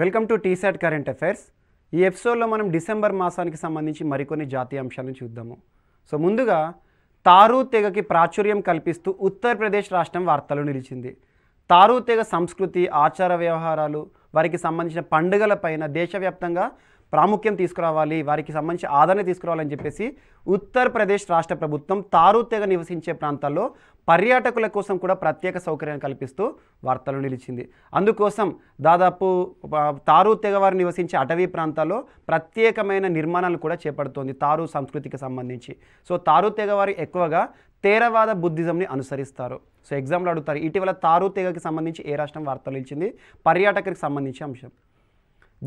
welcome to T-SAT current affairs ఈ ఎపిసోడ్లో మనం డిసెంబర్ మాసానికి సంబంధించి మరికొన్ని జాతీయ అంశాలను చూద్దాము సో ముందుగా తారు తెగకి ప్రాచుర్యం కల్పిస్తూ ఉత్తరప్రదేశ్ రాష్ట్రం వార్తలు నిలిచింది తారు తెగ సంస్కృతి ఆచార వ్యవహారాలు వారికి సంబంధించిన పండుగలపైన దేశవ్యాప్తంగా ప్రాముఖ్యం తీసుకురావాలి వారికి సంబంధించి ఆదరణ తీసుకురావాలని చెప్పేసి ఉత్తరప్రదేశ్ రాష్ట్ర ప్రభుత్వం తారు తెగ నివసించే ప్రాంతాల్లో పర్యాటకుల కోసం కూడా ప్రత్యేక సౌకర్యం కల్పిస్తూ వార్తలు నిలిచింది అందుకోసం దాదాపు తారు తెగవారు నివసించే అటవీ ప్రాంతాల్లో ప్రత్యేకమైన నిర్మాణాలు కూడా చేపడుతోంది తారు సంస్కృతికి సంబంధించి సో తారు తెగవారు ఎక్కువగా తేరవాద బుద్ధిజంని అనుసరిస్తారు సో ఎగ్జామ్లో అడుగుతారు ఇటీవల తారు తెగకి సంబంధించి ఏ రాష్ట్రం వార్తలు ఇచ్చింది పర్యాటకులకు సంబంధించి అంశం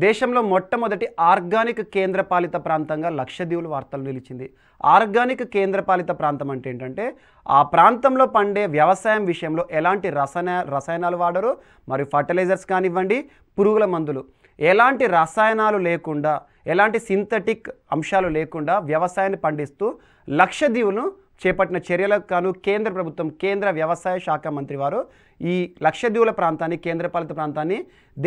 దేశంలో మొట్టమొదటి ఆర్గానిక్ కేంద్రపాలిత ప్రాంతంగా లక్షద్వీపులు వార్తలు నిలిచింది ఆర్గానిక్ కేంద్రపాలిత ప్రాంతం అంటే ఏంటంటే ఆ ప్రాంతంలో పండే వ్యవసాయం విషయంలో ఎలాంటి రసాయన రసాయనాలు వాడరు మరియు ఫర్టిలైజర్స్ కానివ్వండి పురుగుల మందులు ఎలాంటి రసాయనాలు లేకుండా ఎలాంటి సింథటిక్ అంశాలు లేకుండా వ్యవసాయాన్ని పండిస్తూ లక్షద్వీపులను చేపట్టిన చర్యలకు గాను కేంద్ర ప్రభుత్వం కేంద్ర వ్యవసాయ శాఖ మంత్రి వారు ఈ లక్షద్వీపుల ప్రాంతాన్ని కేంద్రపాలిత ప్రాంతాన్ని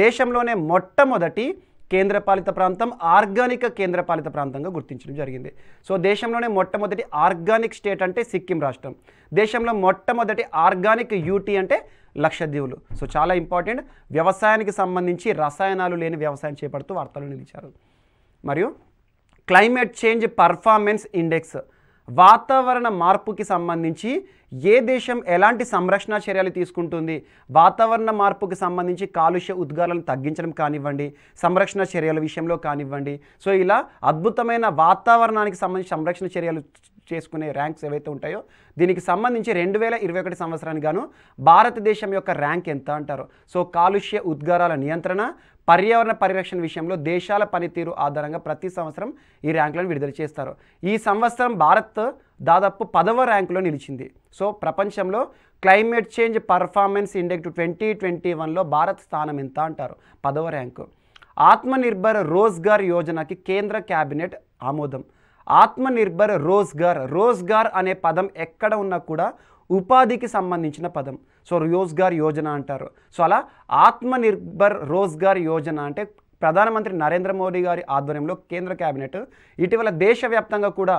దేశంలోనే మొట్టమొదటి కేంద్రపాలిత ప్రాంతం ఆర్గానిక్ కేంద్రపాలిత ప్రాంతంగా గుర్తించడం జరిగింది సో దేశంలోనే మొట్టమొదటి ఆర్గానిక్ స్టేట్ అంటే సిక్కిం రాష్ట్రం దేశంలో మొట్టమొదటి ఆర్గానిక్ యూటీ అంటే లక్షద్వీవులు సో చాలా ఇంపార్టెంట్ వ్యవసాయానికి సంబంధించి రసాయనాలు లేని వ్యవసాయం చేపడుతూ వార్తలు నిలిచారు మరియు క్లైమేట్ చేంజ్ పర్ఫార్మెన్స్ ఇండెక్స్ వాతావరణ మార్పుకి సంబంధించి ఏ దేశం ఎలాంటి సంరక్షణ చర్యలు తీసుకుంటుంది వాతావరణ మార్పుకి సంబంధించి కాలుష్య ఉద్గారాలను తగ్గించడం కానివ్వండి సంరక్షణ చర్యల విషయంలో కానివ్వండి సో ఇలా అద్భుతమైన వాతావరణానికి సంబంధించి సంరక్షణ చర్యలు చేసుకునే ర్యాంక్స్ ఏవైతే ఉంటాయో దీనికి సంబంధించి రెండు వేల ఇరవై ఒకటి సంవత్సరానికి గాను భారతదేశం యొక్క ర్యాంక్ ఎంత అంటారు సో కాలుష్య ఉద్గారాల నియంత్రణ పర్యావరణ పరిరక్షణ విషయంలో దేశాల పనితీరు ఆధారంగా ప్రతి సంవత్సరం ఈ ర్యాంకులను విడుదల చేస్తారు ఈ సంవత్సరం భారత్ దాదాపు పదవ ర్యాంకులో నిలిచింది సో ప్రపంచంలో climate change performance index twenty twenty వన్లో భారత్ స్థానం ఎంత అంటారు పదవ ర్యాంకు ఆత్మనిర్భర్ రోజ్గార్ యోజనకి కేంద్ర క్యాబినెట్ ఆమోదం ఆత్మనిర్భర్ రోజ్గార్ రోజ్గార్ అనే పదం ఎక్కడ ఉన్నా కూడా ఉపాధికి సంబంధించిన పదం సో రోజ్గార్ యోజన అంటారు సో అలా ఆత్మనిర్భర్ రోజ్గార్ యోజన అంటే ప్రధానమంత్రి నరేంద్ర మోడీ గారి ఆధ్వర్యంలో కేంద్ర కేబినెట్ ఇటీవల దేశవ్యాప్తంగా కూడా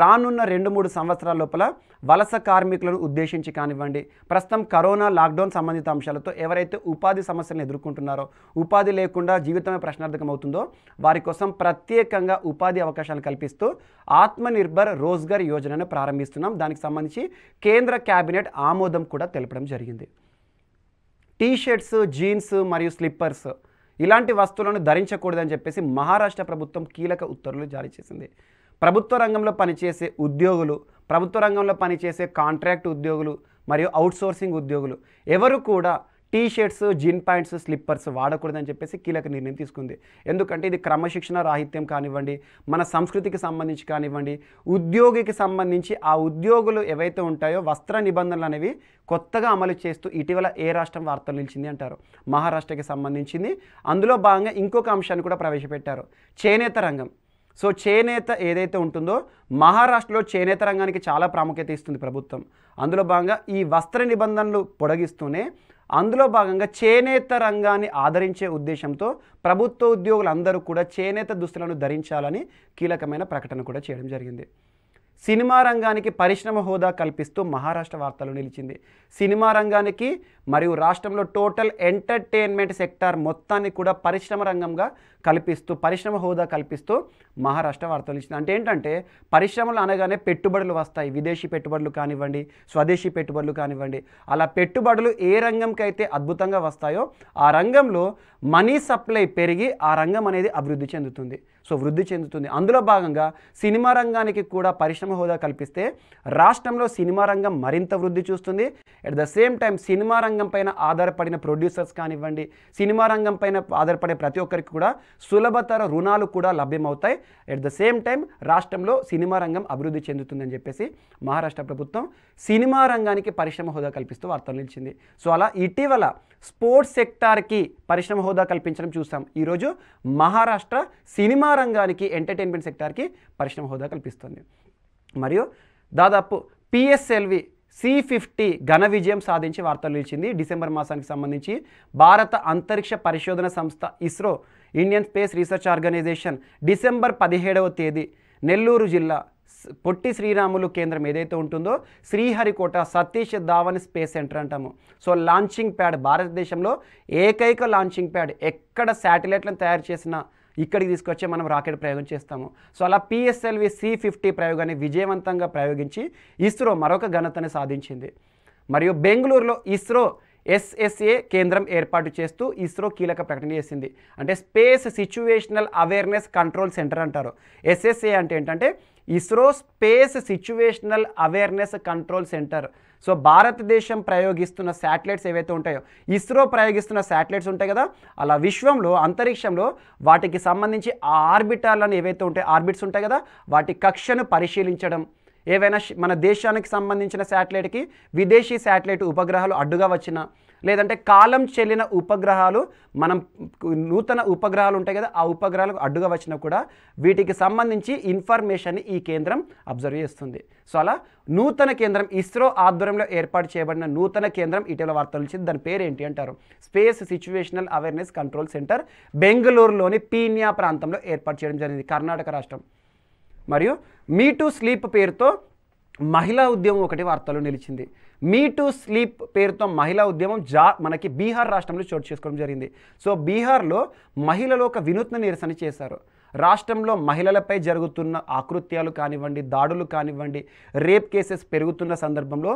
రానున్న రెండు మూడు సంవత్సరాల లోపల వలస కార్మికులను ఉద్దేశించి కానివ్వండి ప్రస్తుతం కరోనా లాక్డౌన్ సంబంధిత అంశాలతో ఎవరైతే ఉపాధి సమస్యలను ఎదుర్కొంటున్నారో ఉపాధి లేకుండా జీవితమే ప్రశ్నార్థకం అవుతుందో వారి కోసం ప్రత్యేకంగా ఉపాధి అవకాశాలు కల్పిస్తూ ఆత్మనిర్భర్ రోజ్గార్ యోజనను ప్రారంభిస్తున్నాం దానికి సంబంధించి కేంద్ర కేబినెట్ ఆమోదం కూడా తెలపడం జరిగింది టీ షర్ట్స్ జీన్స్ మరియు స్లిప్పర్స్ ఇలాంటి వస్తువులను ధరించకూడదని చెప్పేసి మహారాష్ట్ర ప్రభుత్వం కీలక ఉత్తర్వులు జారీ చేసింది ప్రభుత్వ రంగంలో పనిచేసే ఉద్యోగులు ప్రభుత్వ రంగంలో పనిచేసే కాంట్రాక్ట్ ఉద్యోగులు మరియు అవుట్సోర్సింగ్ ఉద్యోగులు ఎవరు కూడా T shirts jean pants slippers వాడకూడదని చెప్పేసి కీలక నిర్ణయం తీసుకుంది ఎందుకంటే ఇది క్రమశిక్షణ రాహిత్యం కానివ్వండి మన సంస్కృతికి సంబంధించి కానివ్వండి ఉద్యోగికి సంబంధించి ఆ ఉద్యోగులు ఏవైతే ఉంటాయో వస్త్ర నిబంధనలు అనేవి కొత్తగా అమలు చేస్తూ ఇటీవల ఏ రాష్ట్రం వార్తలు నిలిచింది అంటారు మహారాష్ట్రకి సంబంధించింది అందులో భాగంగా ఇంకొక అంశాన్ని కూడా ప్రవేశపెట్టారు చేనేత రంగం సో చేనేత ఏదైతే ఉంటుందో మహారాష్ట్రలో చేనేత రంగానికి చాలా ప్రాముఖ్యత ఇస్తుంది ప్రభుత్వం అందులో భాగంగా ఈ వస్త్ర నిబంధనలు పొడగిస్తూనే అందులో భాగంగా చేనేత రంగాన్ని ఆదరించే ఉద్దేశంతో ప్రభుత్వ ఉద్యోగులందరూ కూడా చేనేత దుస్తులను ధరించాలని కీలకమైన ప్రకటన కూడా చేయడం జరిగింది సినిమా రంగానికి పరిశ్రమ హోదా కల్పిస్తూ మహారాష్ట్ర వార్తలు నిలిచింది సినిమా రంగానికి మరియు రాష్ట్రంలో టోటల్ ఎంటర్టైన్మెంట్ సెక్టార్ మొత్తాన్ని కూడా పరిశ్రమ రంగంగా కల్పిస్తూ పరిశ్రమ హోదా కల్పిస్తూ మహారాష్ట్ర వార్తలు ఇచ్చింది అంటే ఏంటంటే పరిశ్రమలు అనగానే పెట్టుబడులు వస్తాయి విదేశీ పెట్టుబడులు కానివ్వండి స్వదేశీ పెట్టుబడులు కానివ్వండి అలా పెట్టుబడులు ఏ రంగంకైతే అద్భుతంగా వస్తాయో ఆ రంగంలో మనీ సప్లై పెరిగి ఆ రంగం అనేది అభివృద్ధి చెందుతుంది సో వృద్ధి చెందుతుంది అందులో భాగంగా సినిమా రంగానికి కూడా పరిశ్రమ హోదా కల్పిస్తే రాష్ట్రంలో సినిమా రంగం మరింత వృద్ధి చూస్తుంది అట్ ద సేమ్ టైం సినిమా రంగం రంగం పైన ఆధారపడిన ప్రొడ్యూసర్స్ కానివ్వండి సినిమా రంగం పైన ఆధారపడే ప్రతి ఒక్కరికి కూడా సులభతర రుణాలు కూడా లభ్యమవుతాయి అట్ ద సేమ్ టైం రాష్ట్రంలో సినిమా రంగం అభివృద్ధి చెందుతుందని చెప్పేసి మహారాష్ట్ర ప్రభుత్వం సినిమా రంగానికి పరిశ్రమ హోదా కల్పిస్తూ వార్తలు నిలిచింది సో అలా ఇటీవల స్పోర్ట్స్ సెక్టార్కి పరిశ్రమ హోదా కల్పించడం చూస్తాం ఈరోజు మహారాష్ట్ర సినిమా రంగానికి ఎంటర్టైన్మెంట్ సెక్టార్కి పరిశ్రమ హోదా కల్పిస్తుంది మరియు దాదాపు పిఎస్ఎల్వి సి ఫిఫ్టీ ఘన విజయం సాధించి వార్తలు నిలిచింది డిసెంబర్ మాసానికి సంబంధించి భారత అంతరిక్ష పరిశోధన సంస్థ ISRO Indian space research organisation December పదిహేడవ తేదీ నెల్లూరు జిల్లా పొట్టి శ్రీరాములు కేంద్రం ఏదైతే ఉంటుందో శ్రీహరికోట సతీష్ ధావన్ స్పేస్ సెంటర్ అంటాము సో లాంచింగ్ ప్యాడ్ భారతదేశంలో ఏకైక లాంచింగ్ ప్యాడ్ ఎక్కడ శాటిలైట్లను తయారు చేసిన ఇక్కడికి తీసుకొచ్చి మనం రాకెట్ ప్రయోగం చేస్తాము సో అలా పిఎస్ఎల్వి సి ఫిఫ్టీ ప్రయోగాన్ని విజయవంతంగా ప్రయోగించి ఇస్రో మరొక ఘనతను సాధించింది మరియు బెంగళూరులో ఇస్రో ఎస్ఎస్ఏ కేంద్రం ఏర్పాటు చేస్తూ ఇస్రో కీలక ప్రకటన చేసింది అంటే space situational awareness control centre అంటారు ఎస్ఎస్ఏ అంటే ఏంటంటే ISRO space situational awareness control centre so భారతదేశం ప్రయోగిస్తున్న శాటిలైట్స్ ఏవైతే ఉంటాయో ఇస్రో ప్రయోగిస్తున్న శాటిలైట్స్ ఉంటాయి కదా అలా విశ్వంలో అంతరిక్షంలో వాటికి సంబంధించి ఆర్బిటర్లను ఏవైతే ఉంటాయో ఆర్బిట్స్ ఉంటాయి కదా వాటి కక్షను పరిశీలించడం ఏవైనా మన దేశానికి సంబంధించిన శాటిలైట్కి విదేశీ శాటిలైట్ ఉపగ్రహాలు అడ్డుగా వచ్చినా లేదంటే కాలం చెల్లిన ఉపగ్రహాలు మనం నూతన ఉపగ్రహాలు ఉంటాయి కదా ఆ ఉపగ్రహాలకు అడ్డుగా వచ్చినా కూడా వీటికి సంబంధించి ఇన్ఫర్మేషన్ని ఈ కేంద్రం అబ్జర్వ్ చేస్తుంది సో అలా నూతన కేంద్రం ఇస్రో ఆధ్వర్యంలో ఏర్పాటు చేయబడిన నూతన కేంద్రం ఇటీవల వార్తలు ఇచ్చింది దాని పేరు ఏంటి అంటారు space situational awareness control centre బెంగళూరులోని పీన్యా ప్రాంతంలో ఏర్పాటు చేయడం జరిగింది కర్ణాటక రాష్ట్రం మరియు మీ టు స్లీప్ పేరుతో మహిళా ఉద్యమం ఒకటి వార్తలు నిలిచింది మీ టు స్లీప్ పేరుతో మహిళా ఉద్యమం జా మనకి బీహార్ రాష్ట్రంలో చోటు చేసుకోవడం జరిగింది సో బీహార్లో మహిళలు ఒక వినూత్న నిరసన చేశారు రాష్ట్రంలో మహిళలపై జరుగుతున్న ఆకృత్యాలు కానివ్వండి దాడులు కానివ్వండి రేప్ కేసెస్ పెరుగుతున్న సందర్భంలో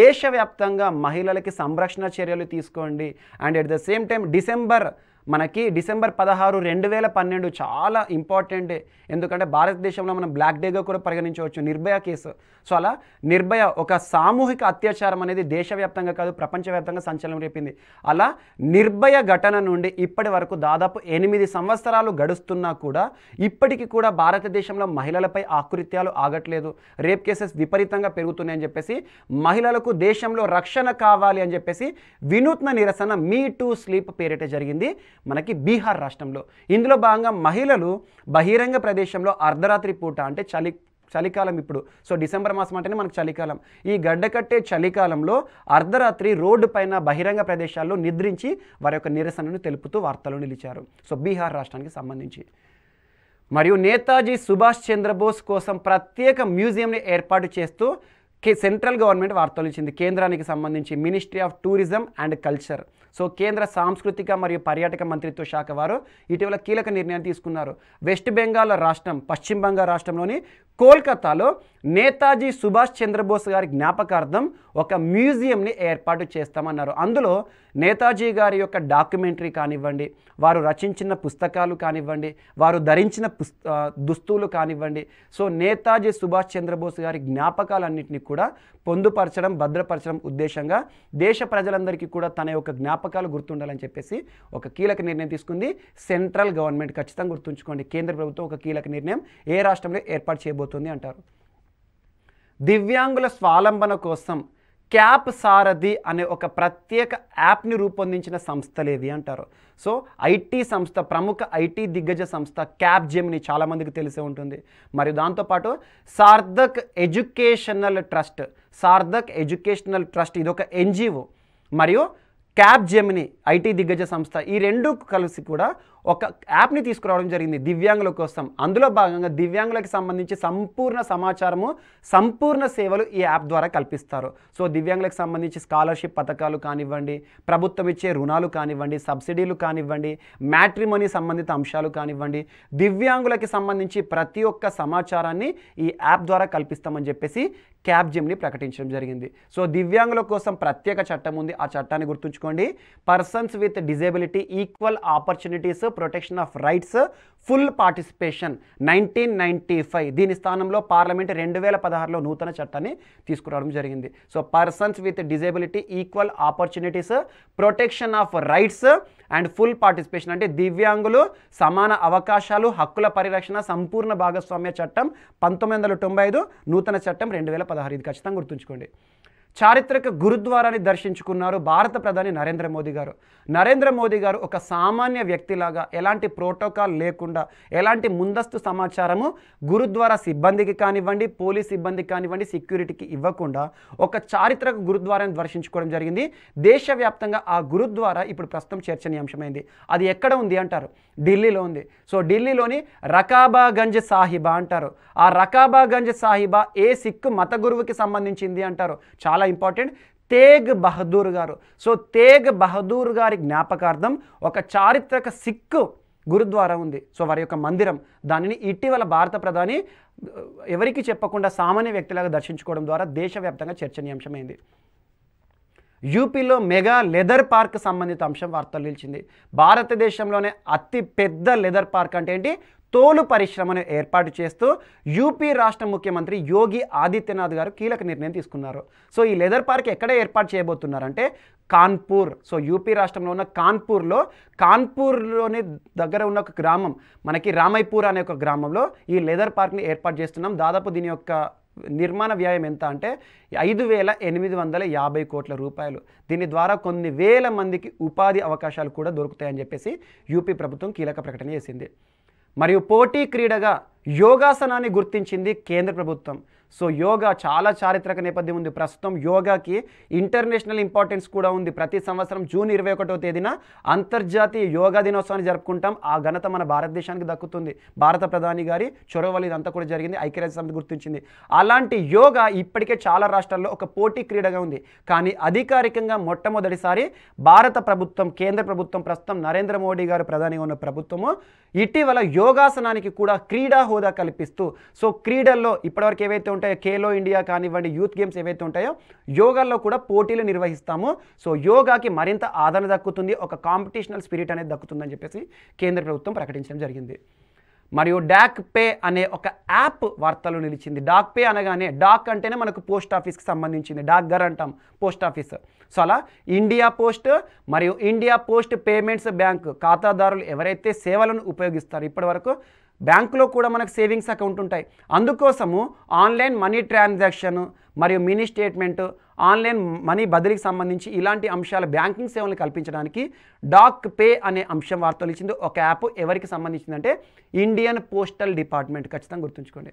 దేశవ్యాప్తంగా మహిళలకి సంరక్షణ చర్యలు తీసుకోండి and at the same time December మనకి డిసెంబర్ పదహారు రెండు వేల పన్నెండు చాలా ఇంపార్టెంట్ ఎందుకంటే భారతదేశంలో మనం బ్లాక్ డేగా కూడా పరిగణించవచ్చు నిర్భయ కేసు సో అలా నిర్భయ ఒక సామూహిక అత్యాచారం అనేది దేశవ్యాప్తంగా కాదు ప్రపంచవ్యాప్తంగా సంచలనం రేపింది అలా నిర్భయ ఘటన నుండి ఇప్పటి వరకు దాదాపు ఎనిమిది సంవత్సరాలు గడుస్తున్నా కూడా ఇప్పటికీ కూడా భారతదేశంలో మహిళలపై ఆకృత్యాలు ఆగట్లేదు రేప్ కేసెస్ విపరీతంగా పెరుగుతున్నాయని చెప్పేసి మహిళలకు దేశంలో రక్షణ కావాలి అని చెప్పేసి వినూత్న నిరసన మీ టూ స్లీప్ పేరిట జరిగింది మనకి బీహార్ రాష్ట్రంలో ఇందులో భాగంగా మహిళలు బహిరంగ ప్రదేశంలో అర్ధరాత్రి పూట అంటే చలి చలికాలం ఇప్పుడు సో డిసెంబర్ మాసం అంటేనే మనకు చలికాలం ఈ గడ్డ కట్టే చలికాలంలో అర్ధరాత్రి రోడ్డు పైన బహిరంగ ప్రదేశాల్లో నిద్రించి వారి యొక్క నిరసనను తెలుపుతూ వార్తలు నిలిచారు సో బీహార్ రాష్ట్రానికి సంబంధించి మరియు నేతాజీ సుభాష్ చంద్రబోస్ కోసం ప్రత్యేక మ్యూజియంని ఏర్పాటు చేస్తూ కే సెంట్రల్ గవర్నమెంట్ వార్తలు ఇచ్చింది కేంద్రానికి సంబంధించి ministry of tourism and culture so కేంద్ర సాంస్కృతిక మరియు పర్యాటక మంత్రిత్వ శాఖ వారు ఇటీవల కీలక నిర్ణయం తీసుకున్నారు వెస్ట్ బెంగాల్ రాష్ట్రం పశ్చిమ బెంగాల్ రాష్ట్రంలోని కోల్కతాలో నేతాజీ సుభాష్ చంద్రబోస్ గారి జ్ఞాపకార్థం ఒక మ్యూజియంని ఏర్పాటు చేస్తామన్నారు అందులో నేతాజీ గారి యొక్క డాక్యుమెంటరీ కానివ్వండి వారు రచించిన పుస్తకాలు కానివ్వండి వారు ధరించిన దుస్తువులు కానివ్వండి సో నేతాజీ సుభాష్ చంద్రబోస్ గారి జ్ఞాపకాలన్నింటినీ కూడా పొందుపరచడం భద్రపరచడం ఉద్దేశంగా దేశ ప్రజలందరికీ కూడా తన యొక్క జ్ఞాపకాలు గుర్తుండాలని చెప్పేసి ఒక కీలక నిర్ణయం తీసుకుంది సెంట్రల్ గవర్నమెంట్ ఖచ్చితంగా గుర్తుంచుకోండి కేంద్ర ప్రభుత్వం ఒక కీలక నిర్ణయం ఏ రాష్ట్రంలో ఏర్పాటు చేయబోతుంది పెరిగిపోతుంది అంటారు దివ్యాంగుల స్వాలంబన కోసం క్యాప్ సారథి అనే ఒక ప్రత్యేక యాప్ని రూపొందించిన సంస్థలేవి అంటారు సో ఐటీ సంస్థ ప్రముఖ ఐటీ దిగ్గజ సంస్థ క్యాప్ జిమ్ని చాలామందికి తెలిసే ఉంటుంది మరియు దాంతోపాటు Sarthak educational trust Sarthak educational trust ఇది ఒక ఎన్జిఓ మరియు క్యాప్ జెమిని ఐటీ దిగ్గజ సంస్థ ఈ రెండు కలిసి కూడా ఒక యాప్ని తీసుకురావడం జరిగింది దివ్యాంగుల కోసం అందులో భాగంగా దివ్యాంగులకు సంబంధించి సంపూర్ణ సమాచారము సంపూర్ణ సేవలు ఈ యాప్ ద్వారా కల్పిస్తారు సో దివ్యాంగులకు సంబంధించి స్కాలర్షిప్ పథకాలు కానివ్వండి ప్రభుత్వం ఇచ్చే రుణాలు కానివ్వండి సబ్సిడీలు కానివ్వండి మ్యాట్రిమోనీ సంబంధిత అంశాలు కానివ్వండి దివ్యాంగులకి సంబంధించి ప్రతి ఒక్క సమాచారాన్ని ఈ యాప్ ద్వారా కల్పిస్తామని చెప్పేసి క్యాబ్ జిమ్ని ప్రకటించడం జరిగింది సో దివ్యాంగుల కోసం ప్రత్యేక చట్టం ఉంది ఆ చట్టాన్ని గుర్తుంచుకోండి persons with disability equal opportunities protection of rights full participation nineteen ninety five దీని స్థానంలో పార్లమెంట్ రెండు వేల పదహారులో నూతన చట్టాన్ని తీసుకురావడం జరిగింది so persons with disability equal opportunities protection of rights and full participation అంటే దివ్యాంగులు సమాన అవకాశాలు హక్కుల పరిరక్షణ సంపూర్ణ భాగస్వామ్య చట్టం పంతొమ్మిది వందల తొంభై ఐదు నూతన చట్టం రెండు వేల పదహారు ఇది ఖచ్చితంగా గుర్తుంచుకోండి చారిత్రక గురుద్వారాన్ని దర్శించుకున్నారు భారత ప్రధాని నరేంద్ర మోదీ గారు నరేంద్ర మోదీ గారు ఒక సామాన్య వ్యక్తిలాగా ఎలాంటి ప్రోటోకాల్ లేకుండా ఎలాంటి ముందస్తు సమాచారము గురుద్వారా సిబ్బందికి కానివ్వండి పోలీస్ సిబ్బందికి కానివ్వండి సెక్యూరిటీకి ఇవ్వకుండా ఒక చారిత్రక గురుద్వారాన్ని దర్శించుకోవడం జరిగింది దేశవ్యాప్తంగా ఆ గురుద్వారా ఇప్పుడు ప్రస్తుతం చర్చనీయాంశమైంది అది ఎక్కడ ఉంది అంటారు ఢిల్లీలో ఉంది సో ఢిల్లీలోని రకాబాగంజ్ సాహిబా అంటారు ఆ రకాబాగంజ్ సాహిబా ఏ సిక్కు మత గురువుకి సంబంధించింది అంటారు చాలా చాలా ఇంపార్టెంట్ తేగ్ బహదూర్ గారు సో తేగ్ బహదూర్ గారి జ్ఞాపకార్థం ఒక చారిత్రక సిక్కు గురుద్వారా ఉంది సో వారి యొక్క మందిరం దానిని ఇటీవల భారత ప్రధాని ఎవరికి చెప్పకుండా సామాన్య వ్యక్తులుగా దర్శించుకోవడం ద్వారా దేశవ్యాప్తంగా చర్చనీయాంశమైంది యూపీలో మెగా లెదర్ పార్క్ సంబంధిత అంశం వార్తలు నిలిచింది భారతదేశంలోనే అతి పెద్ద లెదర్ పార్క్ అంటే ఏంటి తోలు పరిశ్రమను ఏర్పాటు చేస్తూ యూపీ రాష్ట్ర ముఖ్యమంత్రి యోగి ఆదిత్యనాథ్ గారు కీలక నిర్ణయం తీసుకున్నారు సో ఈ లెదర్ పార్క్ ఎక్కడ ఏర్పాటు చేయబోతున్నారంటే కాన్పూర్ సో యూపీ రాష్ట్రంలో ఉన్న కాన్పూర్లో కాన్పూర్లోని దగ్గర ఉన్న ఒక గ్రామం మనకి రామైపూర్ అనే ఒక గ్రామంలో ఈ లెదర్ పార్క్ని ఏర్పాటు చేస్తున్నాం దాదాపు దీని యొక్క నిర్మాణ వ్యయం ఎంత అంటే ఐదు వేల ఎనిమిది వందల యాభై కోట్ల రూపాయలు దీని ద్వారా కొన్ని వేల మందికి ఉపాధి అవకాశాలు కూడా దొరుకుతాయని చెప్పేసి యూపీ ప్రభుత్వం కీలక ప్రకటన చేసింది మరియు పోటీ క్రీడగా యోగాసనాన్ని గుర్తించింది కేంద్ర ప్రభుత్వం సో యోగా చాలా చారిత్రక నేపథ్యం ఉంది ప్రస్తుతం యోగాకి ఇంటర్నేషనల్ ఇంపార్టెన్స్ కూడా ఉంది ప్రతి సంవత్సరం జూన్ ఇరవై ఒకటో తేదీన అంతర్జాతీయ యోగా దినోత్సవాన్ని జరుపుకుంటాం ఆ ఘనత మన భారతదేశానికి దక్కుతుంది భారత ప్రధాని గారి చొరవలు ఇదంతా కూడా జరిగింది ఐక్యరాజ్య సమితి గుర్తించింది అలాంటి యోగా ఇప్పటికే చాలా రాష్ట్రాల్లో ఒక పోటీ క్రీడగా ఉంది కానీ అధికారికంగా మొట్టమొదటిసారి భారత ప్రభుత్వం కేంద్ర ప్రభుత్వం ప్రస్తుతం నరేంద్ర మోడీ గారు ప్రధానిగా ఉన్న ప్రభుత్వము ఇటీవల యోగాసనానికి కూడా క్రీడా హోదా కల్పిస్తూ సో క్రీడల్లో ఇప్పటివరకు ఏవైతే ఉంటాయో ఖేలో ఇండియా కానివ్వండి యూత్ గేమ్స్ ఏవైతే ఉంటాయో యోగాల్లో కూడా పోటీలు నిర్వహిస్తాము సో యోగాకి మరింత ఆదరణ దక్కుతుంది ఒక కాంపిటీషనల్ స్పిరిట్ అనేది దక్కుతుందని చెప్పేసి కేంద్ర ప్రభుత్వం ప్రకటించడం జరిగింది మరియు డాక్ పే అనే ఒక యాప్ వార్తలు నిలిచింది డాక్ పే అనగానే డాక్ అంటేనే మనకు పోస్ట్ ఆఫీస్కి సంబంధించింది డాక్ గర్ అంటాం పోస్ట్ ఆఫీస్ సో అలా ఇండియా పోస్ట్ మరియు ఇండియా పోస్ట్ పేమెంట్స్ బ్యాంక్ ఖాతాదారులు ఎవరైతే సేవలను ఉపయోగిస్తారు ఇప్పటి వరకు బ్యాంకులో కూడా మనకు సేవింగ్స్ అకౌంట్ ఉంటాయి అందుకోసము ఆన్లైన్ మనీ ట్రాన్సాక్షన్ మరియు మినీ స్టేట్మెంట్ ఆన్లైన్ మనీ బదిలీకి సంబంధించి ఇలాంటి అంశాలు బ్యాంకింగ్ సేవలను కల్పించడానికి డాక్ పే అనే అంశం వార్తలు ఇచ్చింది ఒక యాప్ ఎవరికి సంబంధించిందంటే ఇండియన్ పోస్టల్ డిపార్ట్మెంట్ ఖచ్చితంగా గుర్తుంచుకోండి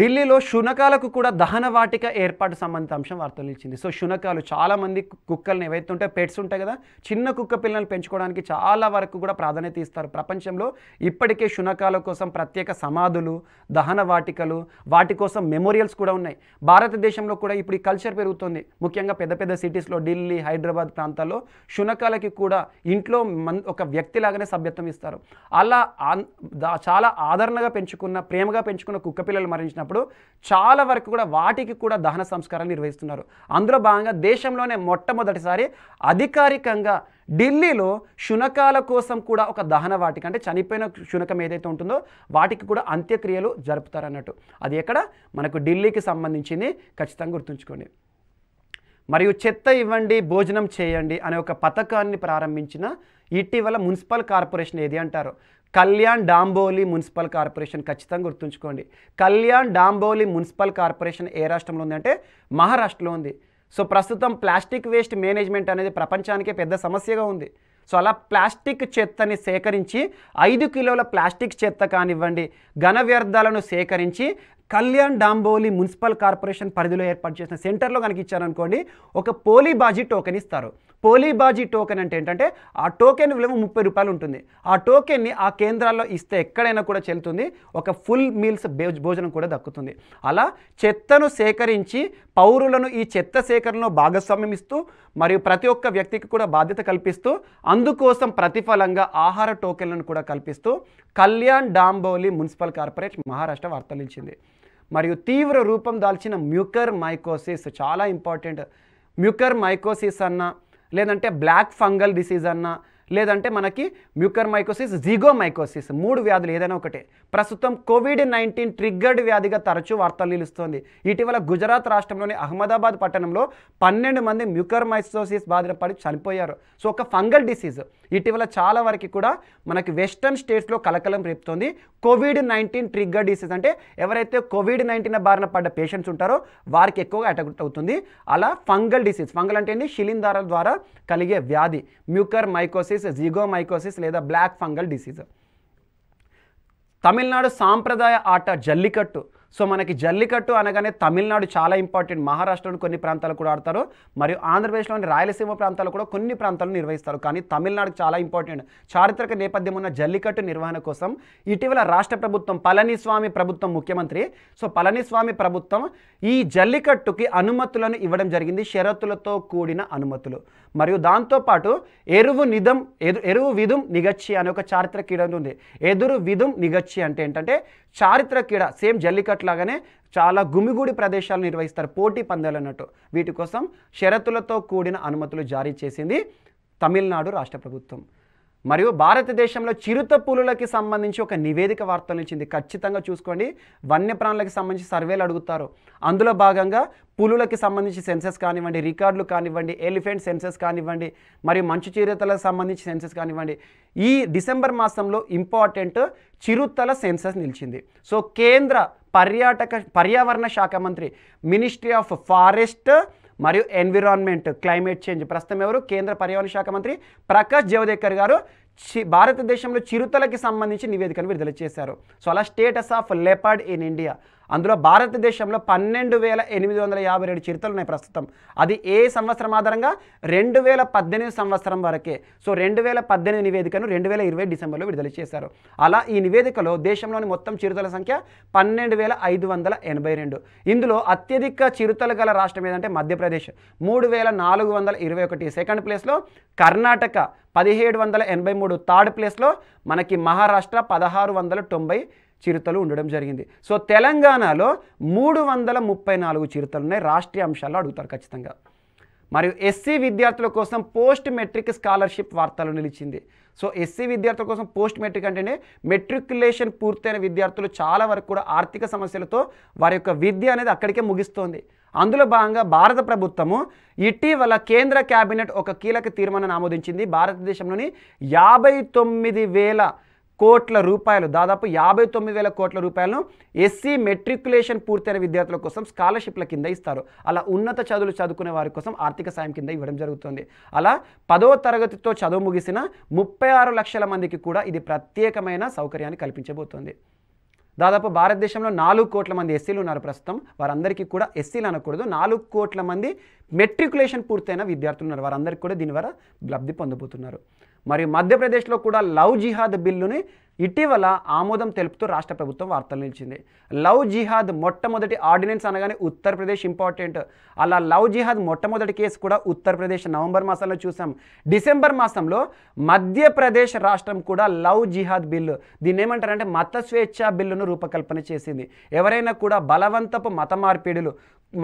ఢిల్లీలో శునకాలకు కూడా దహన వాటిక ఏర్పాటు సంబంధిత అంశం వార్తలు ఇచ్చింది సో శునకాలు చాలామంది కుక్కల్ని ఏవైతే ఉంటాయో పెట్స్ ఉంటాయి కదా చిన్న కుక్క పిల్లల్ని పెంచుకోవడానికి చాలా వరకు కూడా ప్రాధాన్యత ఇస్తారు ప్రపంచంలో ఇప్పటికే శునకాల కోసం ప్రత్యేక సమాధులు దహన వాటికలు వాటి కోసం మెమోరియల్స్ కూడా ఉన్నాయి భారతదేశంలో కూడా ఇప్పుడు ఈ కల్చర్ పెరుగుతుంది ముఖ్యంగా పెద్ద పెద్ద సిటీస్లో ఢిల్లీ హైదరాబాద్ ప్రాంతాల్లో శునకాలకి కూడా ఇంట్లో మన్ ఒక వ్యక్తిలాగానే సభ్యత్వం ఇస్తారు అలా చాలా ఆదరణగా పెంచుకున్న ప్రేమగా పెంచుకున్న కుక్క పిల్లలు మరణించిన చూసినప్పుడు చాలా వరకు కూడా వాటికి కూడా దహన సంస్కారాలు నిర్వహిస్తున్నారు అందులో భాగంగా దేశంలోనే మొట్టమొదటిసారి అధికారికంగా ఢిల్లీలో శునకాల కోసం కూడా ఒక దహన వాటికి అంటే చనిపోయిన శునకం ఏదైతే ఉంటుందో వాటికి కూడా అంత్యక్రియలు జరుపుతారన్నట్టు అది ఎక్కడ మనకు ఢిల్లీకి సంబంధించింది ఖచ్చితంగా గుర్తుంచుకోండి మరియు చెత్త ఇవ్వండి భోజనం చేయండి అనే ఒక పథకాన్ని ప్రారంభించిన ఇటీవల మున్సిపల్ కార్పొరేషన్ ఏది అంటారు కళ్యాణ్ డాంబోలి మున్సిపల్ కార్పొరేషన్ ఖచ్చితంగా గుర్తుంచుకోండి కళ్యాణ్ డాంబోలి మున్సిపల్ కార్పొరేషన్ ఏ రాష్ట్రంలో ఉందంటే మహారాష్ట్రలో ఉంది సో ప్రస్తుతం ప్లాస్టిక్ వేస్ట్ మేనేజ్మెంట్ అనేది ప్రపంచానికే పెద్ద సమస్యగా ఉంది సో అలా ప్లాస్టిక్ చెత్తని సేకరించి ఐదు కిలోల ప్లాస్టిక్ చెత్త కానివ్వండి ఘన వ్యర్థాలను సేకరించి కళ్యాణ్ డాంబోలి మున్సిపల్ కార్పొరేషన్ పరిధిలో ఏర్పాటు చేసిన సెంటర్లో కనుక ఇచ్చారనుకోండి ఒక పోలీబాజీ టోకెన్ ఇస్తారు పోలీబాజీ టోకెన్ అంటే ఏంటంటే ఆ టోకెన్ విలువ ముప్పై రూపాయలు ఉంటుంది ఆ టోకెన్ని ఆ కేంద్రాల్లో ఇస్తే ఎక్కడైనా కూడా చెల్లుతుంది ఒక ఫుల్ మీల్స్ భోజనం కూడా దక్కుతుంది అలా చెత్తను సేకరించి పౌరులను ఈ చెత్త సేకరణలో భాగస్వామ్యం ఇస్తూ మరియు ప్రతి ఒక్క వ్యక్తికి కూడా బాధ్యత కల్పిస్తూ అందుకోసం ప్రతిఫలంగా ఆహార టోకెన్లను కూడా కల్పిస్తూ కళ్యాణ్ డాంబోలి మున్సిపల్ కార్పొరేట్ మహారాష్ట్ర వార్తలించింది మరియు తీవ్ర రూపం దాల్చిన మ్యూకర్ మైకోసిస్ చాలా ఇంపార్టెంట్ మ్యూకర్ మైకోసిస్ అన్న లేదంటే బ్లాక్ ఫంగల్ డిసీజ్ అన్న లేదంటే మనకి మ్యూకర్ మైకోసిస్ జిగోమైకోసిస్ మూడు వ్యాధులు ఏదైనా ఒకటే ప్రస్తుతం కోవిడ్ నైన్టీన్ ట్రిగ్గర్డ్ వ్యాధిగా తరచూ వార్తలు నిలుస్తోంది ఇటీవల గుజరాత్ రాష్ట్రంలోని అహ్మదాబాద్ పట్టణంలో పన్నెండు మంది మ్యూకర్ మైకోసిస్ బాధన పడి చనిపోయారు సో ఒక ఫంగల్ డిసీజ్ ఇటీవల చాలా వరకు కూడా మనకి వెస్టర్న్ స్టేట్స్లో కలకలం రేపుతోంది కోవిడ్ నైన్టీన్ ట్రిగ్గర్ డిసీజ్ అంటే ఎవరైతే కోవిడ్ నైన్టీన్ బారిన పడ్డ పేషెంట్స్ ఉంటారో వారికి ఎక్కువగా అటాక్ట్ అవుతుంది అలా ఫంగల్ డిసీజ్ ఫంగల్ అంటే ఏంటి శిలీంధారాల ద్వారా కలిగే వ్యాధి మ్యూకర్ మైకోసిస్ మైకోసిస్ జిగోమైకోసిస్ లేదా బ్లాక్ ఫంగల్ డిసీజ్ తమిళనాడు సాంప్రదాయ ఆట జల్లికట్టు సో మనకి జల్లికట్టు అనగానే తమిళనాడు చాలా ఇంపార్టెంట్ మహారాష్ట్రలోని కొన్ని ప్రాంతాలు కూడా ఆడతారు మరియు ఆంధ్రప్రదేశ్లోని రాయలసీమ ప్రాంతాలు కూడా కొన్ని ప్రాంతాలు నిర్వహిస్తారు కానీ తమిళనాడు చాలా ఇంపార్టెంట్ చారిత్రక నేపథ్యం ఉన్న జల్లికట్టు నిర్వహణ కోసం ఇటీవల రాష్ట్ర ప్రభుత్వం పళనిస్వామి ప్రభుత్వం ముఖ్యమంత్రి సో పళనిస్వామి ప్రభుత్వం ఈ జల్లికట్టుకి అనుమతులను ఇవ్వడం జరిగింది షరతులతో కూడిన అనుమతులు మరియు దాంతోపాటు ఎరువు నిధం ఎరువు విధుం నిగచ్చి అనే ఒక చారిత్ర క్రీడ ఉంది ఎదురు విధుం నిగచ్చి అంటే ఏంటంటే చారిత్ర క్రీడ సేమ్ జల్లికట్ లాగానే చాలా గుమిగూడి ప్రదేశాలు నిర్వహిస్తారు పోటీ పందాలు అన్నట్టు వీటి కోసం షరతులతో కూడిన అనుమతులు జారీ చేసింది తమిళనాడు రాష్ట్ర ప్రభుత్వం మరియు భారతదేశంలో చిరుత పులులకి సంబంధించి ఒక నివేదిక ఇచ్చింది ఖచ్చితంగా చూసుకోండి వన్యప్రాణులకు సంబంధించి సర్వేలు అడుగుతారు అందులో భాగంగా పులులకి సంబంధించి సెన్సెస్ కానివ్వండి రికార్డులు కానివ్వండి ఎలిఫెంట్ సెన్సెస్ కానివ్వండి మరియు మంచు చిరుతలకు సంబంధించి సెన్సెస్ కానివ్వండి ఈ డిసెంబర్ మాసంలో ఇంపార్టెంట్ చిరుతల సెన్సెస్ నిలిచింది సో కేంద్ర పర్యాటక పర్యావరణ శాఖ మంత్రి మినిస్ట్రీ ఆఫ్ ఫారెస్ట్ మరియు ఎన్విరాన్మెంట్ క్లైమేట్ చేంజ్ ప్రస్తుతం ఎవరు కేంద్ర పర్యావరణ శాఖ మంత్రి ప్రకాష్ జవదేకర్ గారు చి భారతదేశంలో చిరుతలకి సంబంధించి నివేదికను విడుదల చేశారు సో అలా status of leopard in India అందులో భారతదేశంలో పన్నెండు వేల ఎనిమిది వందల యాభై రెండు చిరుతలు ఉన్నాయి ప్రస్తుతం అది ఏ సంవత్సరం ఆధారంగా రెండు వేల పద్దెనిమిది సంవత్సరం వరకే సో రెండు వేల పద్దెనిమిది నివేదికను రెండు వేల ఇరవై డిసెంబర్లో విడుదల చేశారు అలా ఈ నివేదికలో దేశంలోని మొత్తం చిరుతల సంఖ్య పన్నెండు వేల ఐదు వందల ఎనభై రెండు ఇందులో అత్యధిక చిరుతలు గల రాష్ట్రం ఏదంటే మధ్యప్రదేశ్ మూడు వేల నాలుగు వందల ఇరవై ఒకటి సెకండ్ ప్లేస్లో కర్ణాటక పదిహేడు వందల ఎనభై మూడు థర్డ్ ప్లేస్లో మనకి మహారాష్ట్ర పదహారు వందల తొంభై చిరుతలు ఉండడం జరిగింది సో తెలంగాణలో మూడు వందల ముప్పై నాలుగు చిరుతలు ఉన్నాయి రాష్ట్రీయ అంశాల్లో అడుగుతారు ఖచ్చితంగా మరియు ఎస్సీ విద్యార్థుల కోసం పోస్ట్ మెట్రిక్ స్కాలర్షిప్ వార్తలు నిలిచింది సో ఎస్సీ విద్యార్థుల కోసం పోస్ట్ మెట్రిక్ అంటేనే మెట్రికులేషన్ పూర్తయిన విద్యార్థులు చాలా వరకు కూడా ఆర్థిక సమస్యలతో వారి యొక్క విద్య అనేది అక్కడికే ముగిస్తోంది అందులో భాగంగా భారత ప్రభుత్వము ఇటీవల కేంద్ర క్యాబినెట్ ఒక కీలక తీర్మానం ఆమోదించింది భారతదేశంలోని యాభై తొమ్మిది వేల కోట్ల రూపాయలు దాదాపు యాభై తొమ్మిది వేల కోట్ల రూపాయలను ఎస్సీ మెట్రికులేషన్ పూర్తయిన విద్యార్థుల కోసం స్కాలర్షిప్ల కింద ఇస్తారు అలా ఉన్నత చదువులు చదువుకునే వారి కోసం ఆర్థిక సాయం కింద ఇవ్వడం జరుగుతుంది అలా పదో తరగతితో చదువు ముగిసిన ముప్పై ఆరు లక్షల మందికి కూడా ఇది ప్రత్యేకమైన సౌకర్యాన్ని కల్పించబోతోంది దాదాపు భారతదేశంలో నాలుగు కోట్ల మంది ఎస్సీలు ఉన్నారు ప్రస్తుతం వారందరికీ కూడా ఎస్సీలు అనకూడదు నాలుగు కోట్ల మంది మెట్రికులేషన్ పూర్తయిన విద్యార్థులు ఉన్నారు వారందరికీ కూడా దీనివల్ల లబ్ధి పొందబోతున్నారు మరియు మధ్యప్రదేశ్లో కూడా లవ్ జిహాద్ బిల్లుని ఇటీవల ఆమోదం తెలుపుతూ రాష్ట్ర ప్రభుత్వం వార్తలు నిలిచింది లవ్ జిహాద్ మొట్టమొదటి ఆర్డినెన్స్ అనగానే ఉత్తరప్రదేశ్ ఇంపార్టెంట్ అలా లవ్ జిహాద్ మొట్టమొదటి కేసు కూడా ఉత్తరప్రదేశ్ నవంబర్ మాసంలో చూసాం డిసెంబర్ మాసంలో మధ్యప్రదేశ్ రాష్ట్రం కూడా లవ్ జిహాద్ బిల్లు దీన్ని ఏమంటారంటే మత స్వేచ్ఛ బిల్లును రూపకల్పన చేసింది ఎవరైనా కూడా బలవంతపు మత మార్పిడులు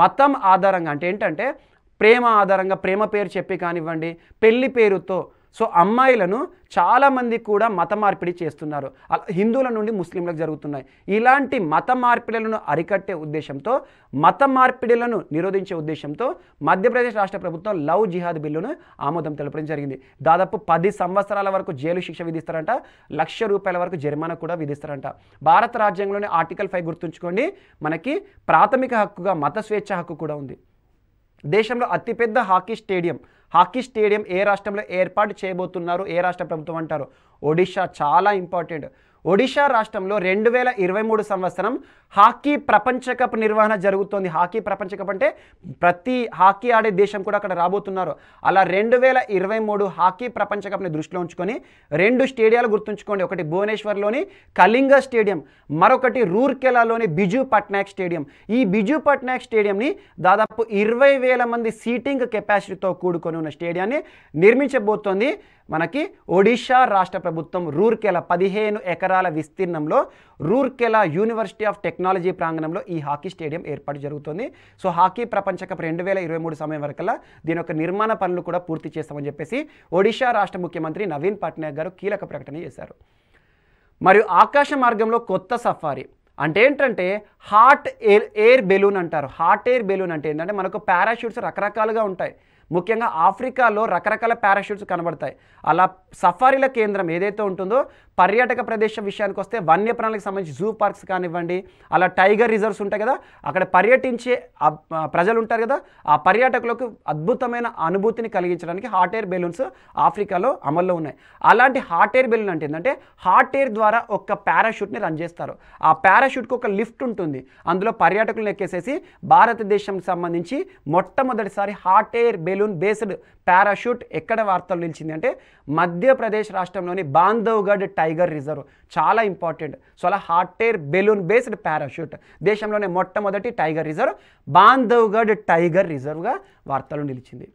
మతం ఆధారంగా అంటే ఏంటంటే ప్రేమ ఆధారంగా ప్రేమ పేరు చెప్పి కానివ్వండి పెళ్లి పేరుతో సో అమ్మాయిలను చాలామంది కూడా మత మార్పిడి చేస్తున్నారు హిందువుల నుండి ముస్లింలకు జరుగుతున్నాయి ఇలాంటి మత మార్పిడులను అరికట్టే ఉద్దేశంతో మత మార్పిడులను నిరోధించే ఉద్దేశంతో మధ్యప్రదేశ్ రాష్ట్ర ప్రభుత్వం లవ్ జిహాద్ బిల్లును ఆమోదం తెలపడం జరిగింది దాదాపు పది సంవత్సరాల వరకు జైలు శిక్ష విధిస్తారంట లక్ష రూపాయల వరకు జరిమానా కూడా విధిస్తారంట భారత రాజ్యాంగంలోని ఆర్టికల్ ఫైవ్ గుర్తుంచుకోండి మనకి ప్రాథమిక హక్కుగా మత స్వేచ్ఛ హక్కు కూడా ఉంది దేశంలో అతిపెద్ద హాకీ స్టేడియం హాకీ స్టేడియం ఏ రాష్ట్రంలో ఏర్పాటు చేయబోతున్నారు ఏ రాష్ట్ర ప్రభుత్వం అంటారు ఒడిషా చాలా ఇంపార్టెంట్ ఒడిషా రాష్ట్రంలో రెండు వేల ఇరవై మూడు సంవత్సరం హాకీ ప్రపంచ కప్ నిర్వహణ జరుగుతోంది హాకీ ప్రపంచ కప్ అంటే ప్రతి హాకీ ఆడే దేశం కూడా అక్కడ రాబోతున్నారు అలా రెండు వేల ఇరవై మూడు హాకీ ప్రపంచ కప్ని దృష్టిలో ఉంచుకొని రెండు స్టేడియాలు గుర్తుంచుకోండి ఒకటి భువనేశ్వర్లోని కళింగ స్టేడియం మరొకటి రూర్కెలాలోని బిజు పట్నాయక్ స్టేడియం ఈ బిజు పట్నాయక్ స్టేడియంని దాదాపు ఇరవై వేల మంది సీటింగ్ కెపాసిటీతో కూడుకొని ఉన్న స్టేడియాన్ని నిర్మించబోతోంది మనకి ఒడిషా రాష్ట్ర ప్రభుత్వం రూర్కెల పదిహేను ఎకరాల విస్తీర్ణంలో రూర్కెల యూనివర్సిటీ ఆఫ్ టెక్నాలజీ ప్రాంగణంలో ఈ హాకీ స్టేడియం ఏర్పాటు జరుగుతుంది సో హాకీ ప్రపంచ కప్ రెండు వేల ఇరవై మూడు సమయం వరకల్లా దీని యొక్క నిర్మాణ పనులు కూడా పూర్తి చేస్తామని చెప్పేసి ఒడిషా రాష్ట్ర ముఖ్యమంత్రి నవీన్ పట్నాయక్ గారు కీలక ప్రకటన చేశారు మరియు ఆకాశ మార్గంలో కొత్త సఫారీ అంటే ఏంటంటే హాట్ ఎయిర్ ఎయిర్ బెలూన్ అంటారు హాట్ ఎయిర్ బెలూన్ అంటే ఏంటంటే మనకు పారాషూట్స్ రకరకాలుగా ఉంటాయి ముఖ్యంగా ఆఫ్రికాలో రకరకాల పారాషూట్స్ కనబడతాయి అలా సఫారీల కేంద్రం ఏదైతే ఉంటుందో పర్యాటక ప్రదేశ విషయానికి వస్తే వన్యప్రాణులకు సంబంధించి జూ పార్క్స్ కానివ్వండి అలా టైగర్ రిజర్వ్స్ ఉంటాయి కదా అక్కడ పర్యటించే ప్రజలు ఉంటారు కదా ఆ పర్యాటకులకు అద్భుతమైన అనుభూతిని కలిగించడానికి హాట్ ఎయిర్ బెలూన్స్ ఆఫ్రికాలో అమల్లో ఉన్నాయి అలాంటి హాట్ ఎయిర్ బెలూన్ అంటే ఏంటంటే హాట్ ఎయిర్ ద్వారా ఒక పారాషూట్ని రన్ చేస్తారు ఆ పారాషూట్కి ఒక లిఫ్ట్ ఉంటుంది అందులో పర్యాటకులను ఎక్కేసేసి భారతదేశంకి సంబంధించి మొట్టమొదటిసారి hot air balloon based parachute ఎక్కడ వార్తలు నిలిచింది అంటే మధ్యప్రదేశ్ రాష్ట్రంలోని బాంధవ్గఢ్ టైగర్ టైగర్ రిజర్వ్ చాలా ఇంపార్టెంట్ సో అలా hot air balloon based parachute దేశంలోనే మొట్టమొదటి టైగర్ రిజర్వ్ బాంధవ్గఢ్ టైగర్ రిజర్వ్గా వార్తలు నిలిచింది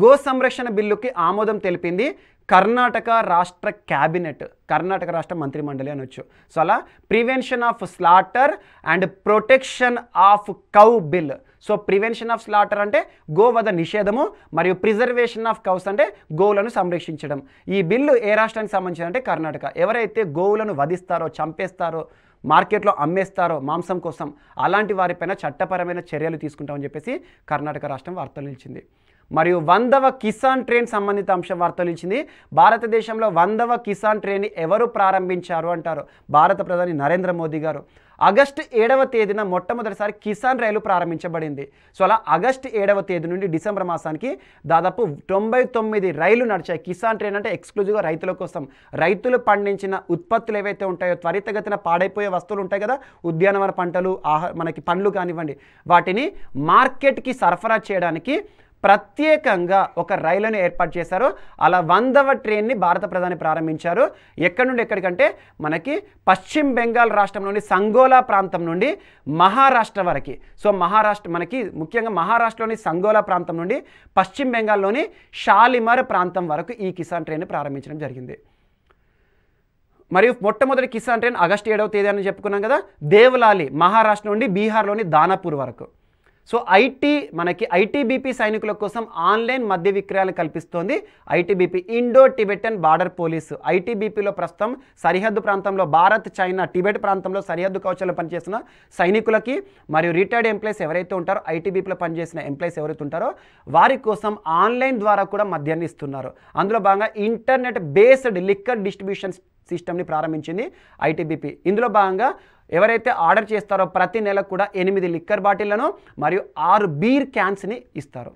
గో సంరక్షణ బిల్లుకి ఆమోదం తెలిపింది కర్ణాటక రాష్ట్ర క్యాబినెట్ కర్ణాటక రాష్ట్ర మంత్రిమండలి అనొచ్చు సో అలా prevention of slaughter and protection of cow bill so prevention of slaughter అంటే గోవధ నిషేధము మరియు ప్రిజర్వేషన్ ఆఫ్ కౌస్ అంటే గోవులను సంరక్షించడం ఈ బిల్లు ఏ రాష్ట్రానికి సంబంధించిన అంటే కర్ణాటక ఎవరైతే గోవులను వధిస్తారో చంపేస్తారో మార్కెట్లో అమ్మేస్తారో మాంసం కోసం అలాంటి వారిపైన చట్టపరమైన చర్యలు తీసుకుంటామని చెప్పేసి కర్ణాటక రాష్ట్రం వార్తలు నిలిచింది మరియు వందవ కిసాన్ ట్రైన్ సంబంధిత అంశం వార్తలు నిలిచింది భారతదేశంలో వందవ కిసాన్ ట్రైన్ ఎవరు ప్రారంభించారు అంటారు భారత ప్రధాని నరేంద్ర మోదీ గారు ఆగస్టు ఏడవ తేదీన మొట్టమొదటిసారి కిసాన్ రైలు ప్రారంభించబడింది సో అలా ఆగస్టు ఏడవ తేదీ నుండి డిసెంబర్ మాసానికి దాదాపు తొంభై తొమ్మిది రైలు నడిచాయి కిసాన్ ట్రైన్ అంటే ఎక్స్క్లూజివ్గా రైతుల కోసం రైతులు పండించిన ఉత్పత్తులు ఏవైతే ఉంటాయో త్వరితగతిన పాడైపోయే వస్తువులు ఉంటాయి కదా ఉద్యానవన పంటలు ఆహార మనకి పండ్లు కానివ్వండి వాటిని మార్కెట్కి సరఫరా చేయడానికి ప్రత్యేకంగా ఒక రైలును ఏర్పాటు చేశారు అలా వందవ ట్రైన్ని భారత ప్రధాని ప్రారంభించారు ఎక్కడి నుండి ఎక్కడికంటే మనకి పశ్చిమ బెంగాల్ రాష్ట్రంలోని సంగోలా ప్రాంతం నుండి మహారాష్ట్ర వరకు సో మహారాష్ట్ర మనకి ముఖ్యంగా మహారాష్ట్రలోని సంగోలా ప్రాంతం నుండి పశ్చిమ బెంగాల్లోని షాలిమార్ ప్రాంతం వరకు ఈ కిసాన్ ట్రైన్ ప్రారంభించడం జరిగింది మరియు మొట్టమొదటి కిసాన్ ట్రైన్ ఆగస్టు ఏడవ తేదీ అని చెప్పుకున్నాం కదా దేవలాలి మహారాష్ట్ర నుండి బీహార్లోని దానాపూర్ వరకు సో ఐటీ మనకి ఐటీబీపీ సైనికుల కోసం ఆన్లైన్ మద్య విక్రయాలు కల్పిస్తోంది ITBP Indo Tibetan border police ఐటీబీపీలో ప్రస్తుతం సరిహద్దు ప్రాంతంలో భారత్ చైనా టిబెట్ ప్రాంతంలో సరిహద్దు కౌచల్లో పనిచేసిన సైనికులకి మరియు రిటైర్డ్ ఎంప్లాయీస్ ఎవరైతే ఉంటారో ఐటీబీపీలో పనిచేసిన ఎంప్లాయీస్ ఎవరైతే ఉంటారో వారి కోసం ఆన్లైన్ ద్వారా కూడా మద్యాన్ని ఇస్తున్నారు అందులో భాగంగా ఇంటర్నెట్ బేస్డ్ లిక్కర్ డిస్ట్రిబ్యూషన్ సిస్టమ్ని ప్రారంభించింది ఐటీబీపీ ఇందులో భాగంగా ఎవరైతే ఆర్డర్ చేస్తారో ప్రతి నెల కూడా ఎనిమిది లిక్కర్ బాటిళ్లను మరియు ఆరు బీర్ క్యాన్స్ని ఇస్తారు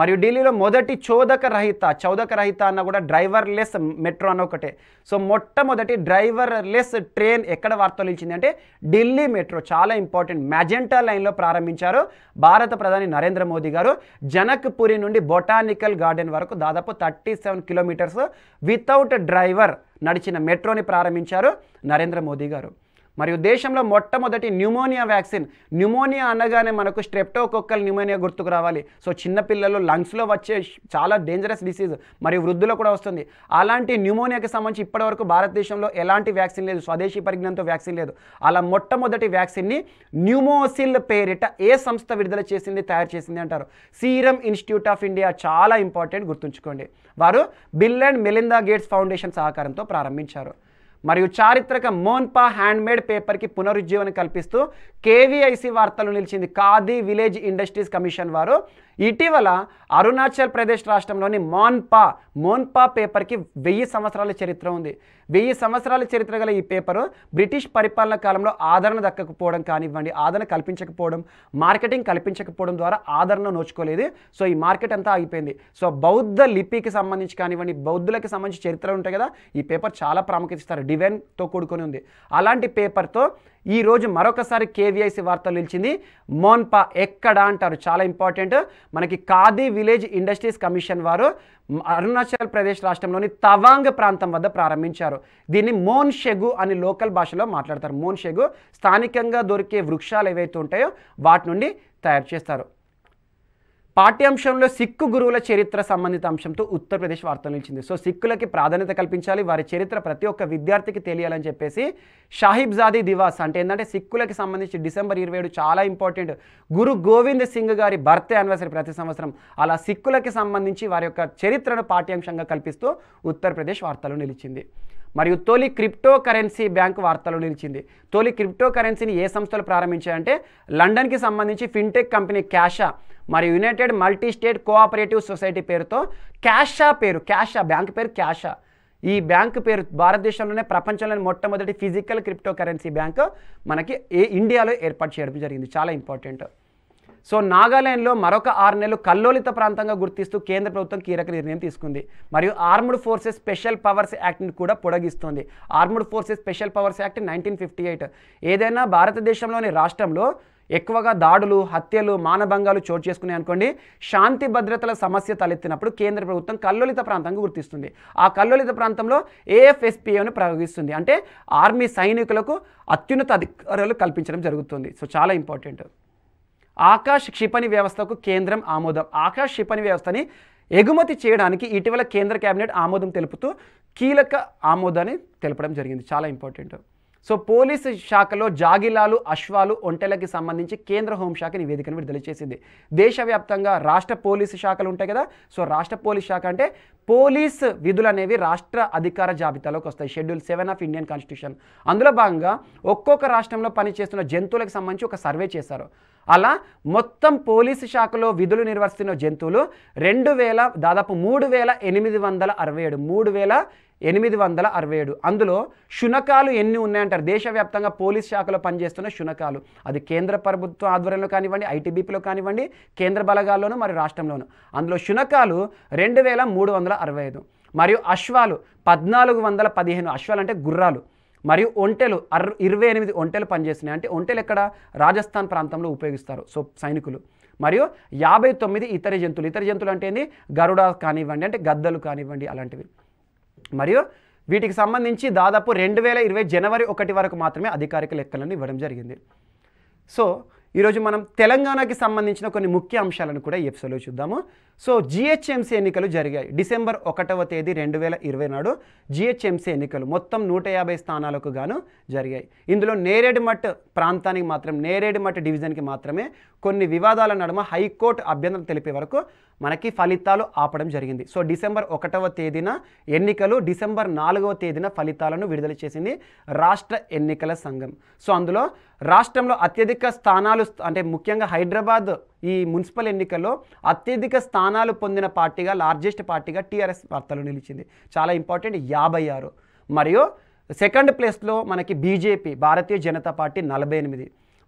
మరియు ఢిల్లీలో మొదటి చోదక రహిత చౌదక రహిత అన్న కూడా డ్రైవర్లెస్ మెట్రో అన్న ఒకటే సో మొట్టమొదటి డ్రైవర్లెస్ ట్రైన్ ఎక్కడ వార్తలించింది అంటే ఢిల్లీ మెట్రో చాలా ఇంపార్టెంట్ మ్యాజెంటా లైన్లో ప్రారంభించారు భారత ప్రధాని నరేంద్ర మోదీ గారు జనక్పురి నుండి బొటానికల్ గార్డెన్ వరకు దాదాపు thirty seven kilometres without driver నడిచిన మెట్రోని ప్రారంభించారు నరేంద్ర మోదీ గారు మరియు దేశంలో మొట్టమొదటి న్యూమోనియా వ్యాక్సిన్ న్యూమోనియా అనగానే మనకు స్ట్రెప్టోకొక్కల్ న్యూమోనియా గుర్తుకు రావాలి సో చిన్నపిల్లలు లంగ్స్లో వచ్చే చాలా డేంజరస్ డిసీజ్ మరియు వృద్ధులో కూడా వస్తుంది అలాంటి న్యూమోనియాకి సంబంధించి ఇప్పటివరకు భారతదేశంలో ఎలాంటి వ్యాక్సిన్ లేదు స్వదేశీ పరిజ్ఞానంతో వ్యాక్సిన్ లేదు అలా మొట్టమొదటి వ్యాక్సిన్ని న్యూమోసిల్ పేరిట ఏ సంస్థ విడుదల చేసింది తయారు చేసింది అంటారు సీరం ఇన్స్టిట్యూట్ ఆఫ్ ఇండియా చాలా ఇంపార్టెంట్ గుర్తుంచుకోండి వారు Bill and Melinda Gates foundation సహకారంతో ప్రారంభించారు మరియు చారిత్రక మోన్పా హ్యాండ్మేడ్ పేపర్కి పునరుజ్జీవనం కల్పిస్తూ కేవీఐసి వార్తలు నిలిచింది ఖాదీ విలేజ్ ఇండస్ట్రీస్ కమిషన్ వారు ఇటీవల అరుణాచల్ ప్రదేశ్ రాష్ట్రంలోని మోన్పా మోన్పా పేపర్కి వెయ్యి సంవత్సరాల చరిత్ర ఉంది వెయ్యి సంవత్సరాల చరిత్ర గల ఈ పేపరు బ్రిటిష్ పరిపాలన కాలంలో ఆదరణ దక్కకపోవడం కానివ్వండి ఆదరణ కల్పించకపోవడం మార్కెటింగ్ కల్పించకపోవడం ద్వారా ఆదరణ నోచుకోలేదు సో ఈ మార్కెట్ అంతా ఆగిపోయింది సో బౌద్ధ లిపికి సంబంధించి కానివ్వండి బౌద్ధులకి సంబంధించి చరిత్రలు ఉంటాయి కదా ఈ పేపర్ చాలా ప్రాముఖ్యత ఇస్తారు డివైన్తో కూడుకొని ఉంది అలాంటి పేపర్తో ఈరోజు మరొకసారి కేవీఐసి వార్తలు నిలిచింది మోన్పా ఎక్కడ అంటారు చాలా ఇంపార్టెంట్ మనకి ఖాదీ విలేజ్ ఇండస్ట్రీస్ కమిషన్ వారు అరుణాచల్ ప్రదేశ్ రాష్ట్రంలోని తవాంగ్ ప్రాంతం వద్ద ప్రారంభించారు దీన్ని మోన్ షెగు అని లోకల్ భాషలో మాట్లాడతారు మోన్ షెగు స్థానికంగా దొరికే వృక్షాలు ఏవైతే ఉంటాయో వాటి నుండి తయారు చేస్తారు పాఠ్యాంశంలో సిక్కు గురువుల చరిత్ర సంబంధిత అంశంతో ఉత్తరప్రదేశ్ వార్తలు నిలిచింది సో సిక్కులకి ప్రాధాన్యత కల్పించాలి వారి చరిత్ర ప్రతి ఒక్క విద్యార్థికి తెలియాలని చెప్పేసి షాహిబ్జాదీ దివాస్ అంటే ఏంటంటే సిక్కులకి సంబంధించి డిసెంబర్ ఇరవై ఏడు చాలా ఇంపార్టెంట్ గురు గోవింద్ సింగ్ గారి బర్త్ యానివర్సరీ ప్రతి సంవత్సరం అలా సిక్కులకి సంబంధించి వారి యొక్క చరిత్రను పాఠ్యాంశంగా కల్పిస్తూ ఉత్తరప్రదేశ్ వార్తలు నిలిచింది మరియు తొలి క్రిప్టో కరెన్సీ బ్యాంక్ వార్తలు నిలిచింది తొలి క్రిప్టో కరెన్సీని ఏ సంస్థలు ప్రారంభించాయంటే లండన్కి సంబంధించి ఫిన్టెక్ కంపెనీ క్యాషా మరి united multi state cooperative society పేరుతో క్యాషా పేరు క్యాషా బ్యాంక్ పేరు క్యాషా ఈ బ్యాంకు పేరు భారతదేశంలోనే ప్రపంచంలోని మొట్టమొదటి ఫిజికల్ క్రిప్టో కరెన్సీ బ్యాంకు మనకి ఏ ఇండియాలో ఏర్పాటు చేయడం జరిగింది చాలా ఇంపార్టెంట్ సో నాగాలాండ్లో మరొక ఆరు నెలలు కల్లోలిత ప్రాంతంగా గుర్తిస్తూ కేంద్ర ప్రభుత్వం కీలక నిర్ణయం తీసుకుంది మరియు ఆర్మ్డ్ ఫోర్సెస్ స్పెషల్ పవర్స్ యాక్ట్ని కూడా పొడగిస్తుంది armed forces special powers act nineteen fifty eight ఏదైనా భారతదేశంలోని రాష్ట్రంలో ఎక్కువగా దాడులు హత్యలు మానభంగాలు చోటు చేసుకున్నాయి అనుకోండి శాంతి భద్రతల సమస్య తలెత్తినప్పుడు కేంద్ర ప్రభుత్వం కల్లోలిత ప్రాంతంగా గుర్తిస్తుంది ఆ కల్లోలిత ప్రాంతంలో ఏఎఫ్ఎస్పిఏని ప్రయోగిస్తుంది అంటే ఆర్మీ సైనికులకు అత్యున్నత అధికారాలు కల్పించడం జరుగుతుంది సో చాలా ఇంపార్టెంట్ ఆకాశ్ క్షిపణి వ్యవస్థకు కేంద్రం ఆమోదం ఆకాశ్ క్షిపణి వ్యవస్థని ఎగుమతి చేయడానికి ఇటీవల కేంద్ర కేబినెట్ ఆమోదం తెలుపుతూ కీలక ఆమోదాన్ని తెలపడం జరిగింది చాలా ఇంపార్టెంట్ సో పోలీసు శాఖలో జాగిలాలు అశ్వాలు ఒంటెలకి సంబంధించి కేంద్ర హోంశాఖ నివేదికను విడుదల చేసింది దేశవ్యాప్తంగా రాష్ట్ర పోలీసు శాఖలు ఉంటాయి కదా సో రాష్ట్ర పోలీసు శాఖ అంటే పోలీస్ విధులు అనేవి రాష్ట్ర అధికార జాబితాలోకి వస్తాయి schedule seven of Indian constitution అందులో భాగంగా ఒక్కొక్క రాష్ట్రంలో పనిచేస్తున్న జంతువులకు సంబంధించి ఒక సర్వే చేశారు అలా మొత్తం పోలీసు శాఖలో విధులు నిర్వహిస్తున్న జంతువులు రెండు వేల దాదాపు మూడు వేల ఎనిమిది వందల అరవై ఏడు మూడు వేల ఎనిమిది వందల అరవై ఏడు అందులో శునకాలు ఎన్ని ఉన్నాయంటారు దేశవ్యాప్తంగా పోలీస్ శాఖలో పనిచేస్తున్న శునకాలు అది కేంద్ర ప్రభుత్వ ఆధ్వర్యంలో కానివ్వండి ఐటీబీపీలో కానివ్వండి కేంద్ర బలగాల్లోనూ మరియు రాష్ట్రంలోనూ అందులో శునకాలు రెండు వేల మూడు వందల అరవై ఐదు మరియు అశ్వాలు పద్నాలుగు వందల పదిహేను అశ్వాలు అంటే గుర్రాలు మరియు ఒంటెలు అర ఇరవై ఎనిమిది ఒంటెలు పనిచేస్తున్నాయి అంటే ఒంటెలు ఎక్కడ రాజస్థాన్ ప్రాంతంలో ఉపయోగిస్తారు సో సైనికులు మరియు యాభై తొమ్మిది ఇతర జంతువులు ఇతర జంతువులు అంటే ఏంది గరుడ కానివ్వండి అంటే గద్దలు కానివ్వండి అలాంటివి మరియు వీటికి సంబంధించి దాదాపు రెండు వేల ఇరవై జనవరి ఒకటి వరకు మాత్రమే అధికారిక లెక్కలను ఇవ్వడం జరిగింది సో ఈరోజు మనం తెలంగాణకి సంబంధించిన కొన్ని ముఖ్య అంశాలను కూడా ఈ ఎపిసోడ్లో చూద్దాము సో జిహెచ్ఎంసీ ఎన్నికలు జరిగాయి డిసెంబర్ ఒకటవ తేదీ రెండు వేల ఇరవై నాడు జిహెచ్ఎంసీ ఎన్నికలు మొత్తం నూట యాభై స్థానాలకు గాను జరిగాయి ఇందులో నేరేడుమట్ ప్రాంతానికి మాత్రం నేరేడుమట్ డివిజన్కి మాత్రమే కొన్ని వివాదాల నడుమ హైకోర్టు అభ్యంతరం తెలిపే వరకు మనకి ఫలితాలు ఆపడం జరిగింది సో డిసెంబర్ ఒకటవ తేదీన ఎన్నికలు డిసెంబర్ నాలుగవ తేదీన ఫలితాలను విడుదల చేసింది రాష్ట్ర ఎన్నికల సంఘం సో అందులో రాష్ట్రంలో అత్యధిక స్థానాలు అంటే ముఖ్యంగా హైదరాబాద్ ఈ మున్సిపల్ ఎన్నికల్లో అత్యధిక స్థానాలు పొందిన పార్టీగా లార్జెస్ట్ పార్టీగా టీఆర్ఎస్ వార్తలు నిలిచింది చాలా ఇంపార్టెంట్ యాభై ఆరు మరియు సెకండ్ ప్లేస్లో మనకి బీజేపీ భారతీయ జనతా పార్టీ నలభై ఎనిమిది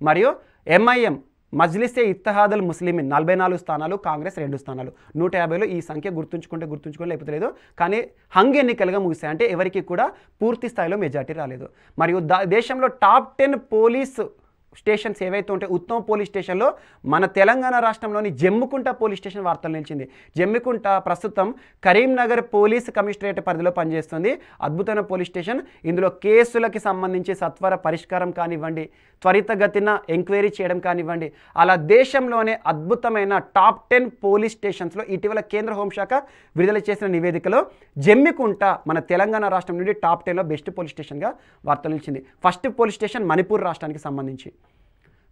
మరియు ఎంఐఎం మజ్లిసే ఇత్తహాదుల్ ముస్లిమిన్ నలభై నాలుగు స్థానాలు కాంగ్రెస్ రెండు స్థానాలు నూట యాభైలో ఈ సంఖ్య గుర్తుంచుకుంటే గుర్తుంచుకొని లేకపోతే లేదు కానీ హంగ్ ఎన్నికలుగా ముగిసాయి అంటే ఎవరికి కూడా పూర్తి స్థాయిలో మెజార్టీ రాలేదు మరియు దేశంలో టాప్ టెన్ పోలీస్ స్టేషన్స్ ఏవైతే ఉంటాయి ఉత్తమ పోలీస్ స్టేషన్లో మన తెలంగాణ రాష్ట్రంలోని జమ్ముకుంట పోలీస్ స్టేషన్ వార్తలు నిలిచింది జమ్మికుంట ప్రస్తుతం కరీంనగర్ పోలీస్ కమిషనరేట్ పరిధిలో పనిచేస్తుంది అద్భుతమైన పోలీస్ స్టేషన్ ఇందులో కేసులకి సంబంధించి సత్వర పరిష్కారం కానివ్వండి త్వరితగతిన ఎంక్వైరీ చేయడం కానివ్వండి అలా దేశంలోనే అద్భుతమైన టాప్ టెన్ పోలీస్ స్టేషన్స్లో ఇటీవల కేంద్ర హోంశాఖ విడుదల చేసిన నివేదికలో జమ్మికుంట మన తెలంగాణ రాష్ట్రం నుండి టాప్ టెన్లో బెస్ట్ పోలీస్ స్టేషన్గా వార్తలు ఇచ్చింది ఫస్ట్ పోలీస్ స్టేషన్ మణిపూర్ రాష్ట్రానికి సంబంధించి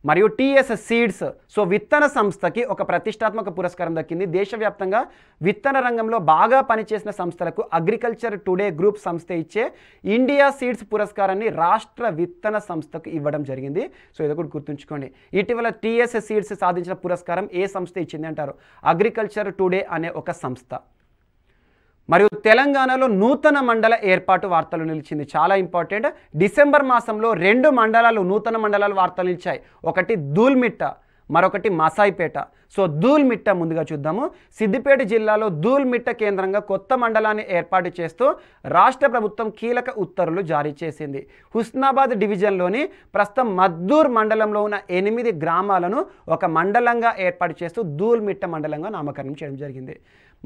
మరియు టీఎస్ సీడ్స్ సో విత్తన సంస్థకి ఒక ప్రతిష్టాత్మక పురస్కారం దక్కింది దేశవ్యాప్తంగా విత్తన రంగంలో బాగా పనిచేసిన సంస్థలకు అగ్రికల్చర్ టుడే గ్రూప్ సంస్థ ఇచ్చే ఇండియా సీడ్స్ పురస్కారాన్ని రాష్ట్ర విత్తన సంస్థకు ఇవ్వడం జరిగింది సో ఇది కూడా గుర్తుంచుకోండి ఇటీవల టీఎస్ సీడ్స్ సాధించిన పురస్కారం ఏ సంస్థ ఇచ్చింది అంటారు అగ్రికల్చర్ టుడే అనే ఒక సంస్థ మరియు తెలంగాణలో నూతన మండల ఏర్పాటు వార్తలు నిలిచింది చాలా ఇంపార్టెంట్ డిసెంబర్ మాసంలో రెండు మండలాలు నూతన మండలాలు వార్తలు నిలిచాయి ఒకటి దూల్మిట్ట మరొకటి మసాయిపేట సో దూల్మిట్ట ముందుగా చూద్దాము సిద్దిపేట జిల్లాలో దూల్మిట్ట కేంద్రంగా కొత్త మండలాన్ని ఏర్పాటు చేస్తూ రాష్ట్ర ప్రభుత్వం కీలక ఉత్తర్వులు జారీ చేసింది హుస్నాబాద్ డివిజన్లోని ప్రస్తుతం మద్దూర్ మండలంలో ఉన్న ఎనిమిది గ్రామాలను ఒక మండలంగా ఏర్పాటు చేస్తూ దూల్మిట్ట మండలంగా నామకరణం చేయడం జరిగింది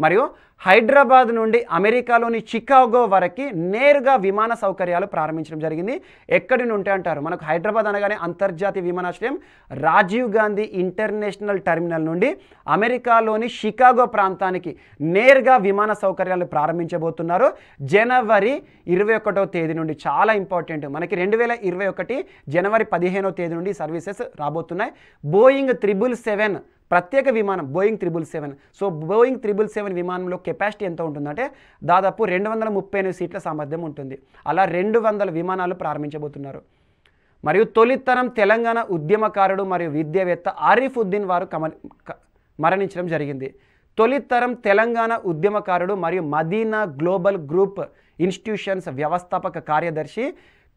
మరియు హైదరాబాద్ నుండి అమెరికాలోని చికాగో వరకు నేరుగా విమాన సౌకర్యాలు ప్రారంభించడం జరిగింది ఎక్కడి నుండి అంటారు మనకు హైదరాబాద్ అనగానే అంతర్జాతీయ విమానాశ్రయం రాజీవ్ గాంధీ ఇంటర్నేషనల్ టెర్మినల్ నుండి అమెరికాలోని షికాగో ప్రాంతానికి నేరుగా విమాన సౌకర్యాలు ప్రారంభించబోతున్నారు జనవరి ఇరవై ఒకటో తేదీ నుండి చాలా ఇంపార్టెంట్ మనకి రెండు వేల ఇరవై ఒకటి జనవరి పదిహేనో తేదీ నుండి సర్వీసెస్ రాబోతున్నాయి బోయింగ్ త్రిబుల్ సెవెన్ ప్రత్యేక విమానం Boeing triple seven so Boeing triple seven విమానంలో కెపాసిటీ ఎంత ఉంటుందంటే దాదాపు రెండు వందల ముప్పై ఎనిమిది సీట్ల సామర్థ్యం ఉంటుంది అలా రెండు వందల విమానాలు ప్రారంభించబోతున్నారు మరియు తొలితరం తెలంగాణ ఉద్యమకారుడు మరియు విద్యావేత్త ఆరిఫ్ ఉద్దీన్ వారు కమ మరణించడం జరిగింది తొలితరం తెలంగాణ ఉద్యమకారుడు మరియు మదీనా గ్లోబల్ గ్రూప్ ఇన్స్టిట్యూషన్స్ వ్యవస్థాపక కార్యదర్శి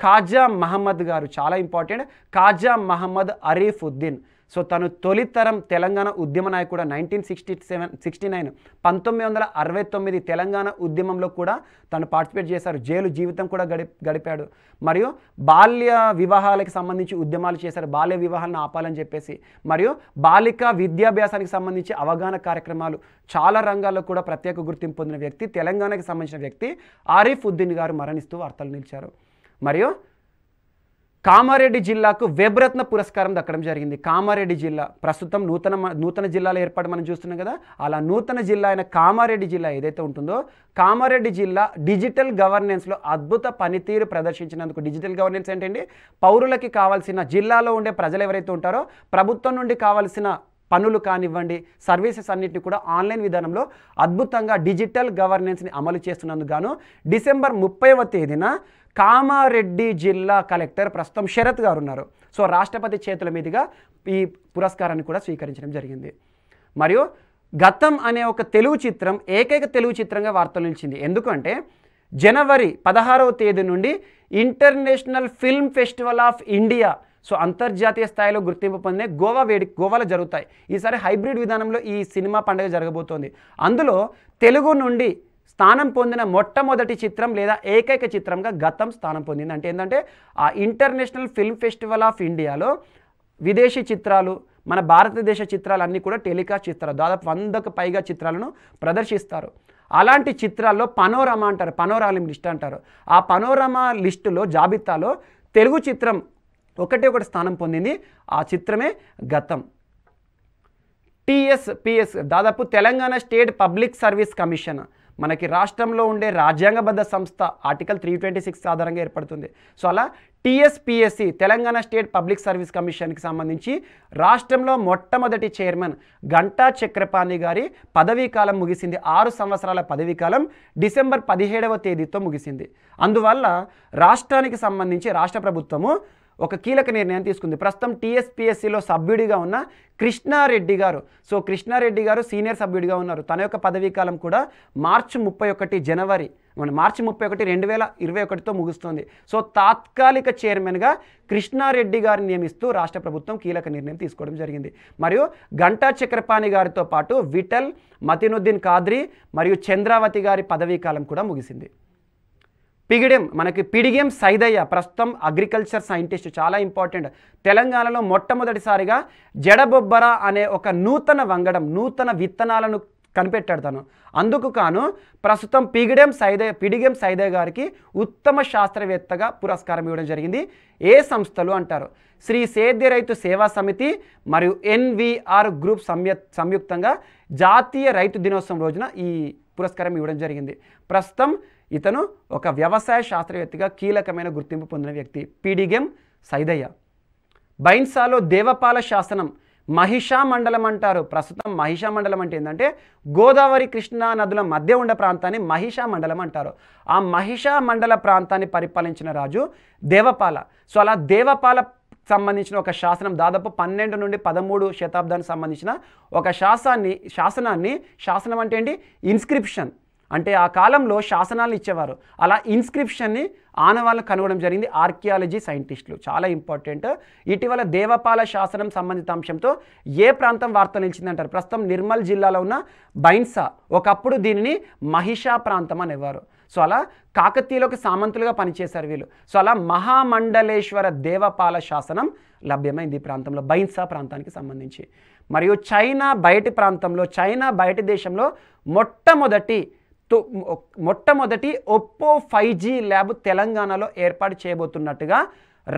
ఖాజా మహమ్మద్ గారు చాలా ఇంపార్టెంట్ ఖాజా మహమ్మద్ అరీఫ్ ఉద్దీన్ సో తను తొలితరం తెలంగాణ ఉద్యమ నాయకుడు nineteen sixty seven sixty nine పంతొమ్మిది వందల అరవై తొమ్మిది తెలంగాణ ఉద్యమంలో కూడా తను పార్టిసిపేట్ చేశారు జైలు జీవితం కూడా గడి గడిపాడు మరియు బాల్య వివాహాలకు సంబంధించి ఉద్యమాలు చేశారు బాల్య వివాహాలను ఆపాలని చెప్పేసి మరియు బాలిక విద్యాభ్యాసానికి సంబంధించి అవగాహన కార్యక్రమాలు చాలా రంగాల్లో కూడా ప్రత్యేక గుర్తింపు పొందిన వ్యక్తి తెలంగాణకి సంబంధించిన వ్యక్తి ఆరిఫ్ ఉద్దీన్ గారు మరణిస్తూ వార్తలు నిలిచారు మరియు కామారెడ్డి జిల్లాకు వెబ్రత్న పురస్కారం దక్కడం జరిగింది కామారెడ్డి జిల్లా ప్రస్తుతం నూతన నూతన జిల్లాల ఏర్పాటు మనం చూస్తున్నాం కదా అలా నూతన జిల్లా అయిన కామారెడ్డి జిల్లా ఏదైతే ఉంటుందో కామారెడ్డి జిల్లా డిజిటల్ గవర్నెన్స్లో అద్భుత పనితీరు ప్రదర్శించినందుకు డిజిటల్ గవర్నెన్స్ ఏంటండి పౌరులకి కావాల్సిన జిల్లాలో ఉండే ప్రజలు ఎవరైతే ఉంటారో ప్రభుత్వం నుండి కావాల్సిన పనులు కానివ్వండి సర్వీసెస్ అన్నింటినీ కూడా ఆన్లైన్ విధానంలో అద్భుతంగా డిజిటల్ గవర్నెన్స్ని అమలు చేస్తున్నందుకు గాను డిసెంబర్ ముప్పైవ తేదీన కామారెడ్డి జిల్లా కలెక్టర్ ప్రస్తుతం శరత్ గారు ఉన్నారు సో రాష్ట్రపతి చేతుల మీదుగా ఈ పురస్కారాన్ని కూడా స్వీకరించడం జరిగింది మరియు గతం అనే ఒక తెలుగు చిత్రం ఏకైక తెలుగు చిత్రంగా వార్తలు నిలిచింది ఎందుకంటే జనవరి పదహారవ తేదీ నుండి international film festival of India so అంతర్జాతీయ స్థాయిలో గుర్తింపు పొందే గోవా వేడి గోవాలో జరుగుతాయి ఈసారి హైబ్రిడ్ విధానంలో ఈ సినిమా పండుగ జరగబోతోంది అందులో తెలుగు నుండి స్థానం పొందిన మొట్టమొదటి చిత్రం లేదా ఏకైక చిత్రంగా గతం స్థానం పొందింది అంటే ఏంటంటే ఆ ఇంటర్నేషనల్ ఫిల్మ్ ఫెస్టివల్ ఆఫ్ ఇండియాలో విదేశీ చిత్రాలు మన భారతదేశ చిత్రాలు అన్నీ కూడా టెలికాస్ట్ చేస్తారు దాదాపు వందకు పైగా చిత్రాలను ప్రదర్శిస్తారు అలాంటి చిత్రాల్లో పనోరమా అంటారు పనోరాలిం లిస్ట్ అంటారు ఆ పనోరమా లిస్టులో జాబితాలో తెలుగు చిత్రం ఒకటే ఒకటి స్థానం పొందింది ఆ చిత్రమే గతం టిఎస్పిఎస్ దాదాపు Telangana state public service commission మనకి రాష్ట్రంలో ఉండే రాజ్యాంగబద్ధ సంస్థ ఆర్టికల్ త్రీ ట్వంటీ సిక్స్ ఆధారంగా ఏర్పడుతుంది సో అలా TSPSC Telangana state public service కమిషన్కి సంబంధించి రాష్ట్రంలో మొట్టమొదటి చైర్మన్ గంటా చక్రపాణి గారి పదవీ కాలం ముగిసింది ఆరు సంవత్సరాల పదవీ కాలం డిసెంబర్ పదిహేడవ తేదీతో ముగిసింది అందువల్ల రాష్ట్రానికి సంబంధించి రాష్ట్ర ప్రభుత్వము ఒక కీలక నిర్ణయం తీసుకుంది ప్రస్తుతం టీఎస్పిఎస్సిలో సభ్యుడిగా ఉన్న కృష్ణారెడ్డి గారు సో కృష్ణారెడ్డి గారు సీనియర్ సభ్యుడిగా ఉన్నారు తన యొక్క పదవీ కాలం కూడా మార్చి ముప్పై ఒకటి జనవరి మార్చి ముప్పై ఒకటి రెండు వేల ఇరవై ఒకటితో ముగుస్తుంది సో తాత్కాలిక చైర్మన్గా కృష్ణారెడ్డి గారిని నియమిస్తూ రాష్ట్ర ప్రభుత్వం కీలక నిర్ణయం తీసుకోవడం జరిగింది మరియు గంటా చక్రపాణి గారితో పాటు విఠల్ మతినుద్దీన్ కాద్రి మరియు చంద్రావతి గారి పదవీ కాలం కూడా ముగిసింది పిగిడెం మనకి పిడిగెం సైదయ్య ప్రస్తుతం అగ్రికల్చర్ సైంటిస్ట్ చాలా ఇంపార్టెంట్ తెలంగాణలో మొట్టమొదటిసారిగా జడబొబ్బర అనే ఒక నూతన వంగడం నూతన విత్తనాలను కనిపెట్టాడు తను అందుకు కాను ప్రస్తుతం పిగిడెం సైదయ్య పిడిగెం సైదయ్య గారికి ఉత్తమ శాస్త్రవేత్తగా పురస్కారం ఇవ్వడం జరిగింది ఏ సంస్థలు అంటారు శ్రీ సేద్య రైతు సేవా సమితి మరియు ఎన్విఆర్ గ్రూప్ సంయ సంయుక్తంగా జాతీయ రైతు దినోత్సవం రోజున ఈ పురస్కారం ఇవ్వడం జరిగింది ప్రస్తుతం ఇతను ఒక వ్యవసాయ శాస్త్రవేత్తగా కీలకమైన గుర్తింపు పొందిన వ్యక్తి పీడిగెం సైదయ్య బైన్సాలో దేవపాల శాసనం మహిషా మండలం అంటారు ప్రస్తుతం మహిషా మండలం అంటే ఏంటంటే గోదావరి కృష్ణా నదుల మధ్య ఉన్న ప్రాంతాన్ని మహిషా మండలం అంటారు ఆ మహిషా మండల ప్రాంతాన్ని పరిపాలించిన రాజు దేవపాల సో అలా దేవపాల సంబంధించిన ఒక శాసనం దాదాపు పన్నెండు నుండి పదమూడు శతాబ్దానికి సంబంధించిన ఒక శాసాన్ని శాసనాన్ని శాసనం అంటే ఏంటి ఇన్స్క్రిప్షన్ అంటే ఆ కాలంలో శాసనాలు ఇచ్చేవారు అలా ఇన్స్క్రిప్షన్ని ఆనవాళ్ళు కనుగొనడం జరిగింది ఆర్కియాలజీ సైంటిస్టులు చాలా ఇంపార్టెంట్ ఇటీవల దేవపాల శాసనం సంబంధిత అంశంతో ఏ ప్రాంతం వార్త నిలిచిందంటారు ప్రస్తుతం నిర్మల్ జిల్లాలో ఉన్న బైన్సా ఒకప్పుడు దీనిని మహిషా ప్రాంతం అనేవారు సో అలా కాకతీయులకు సామంతులుగా పనిచేశారు వీళ్ళు సో అలా మహామండలేశ్వర దేవపాల శాసనం లభ్యమైంది ఈ ప్రాంతంలో బైన్సా ప్రాంతానికి సంబంధించి మరియు చైనా బయటి ప్రాంతంలో చైనా బయటి దేశంలో మొట్టమొదటి మొట్టమొదటి ఒప్పో ఫైవ్ జీ ల్యాబ్ తెలంగాణలో ఏర్పాటు చేయబోతున్నట్టుగా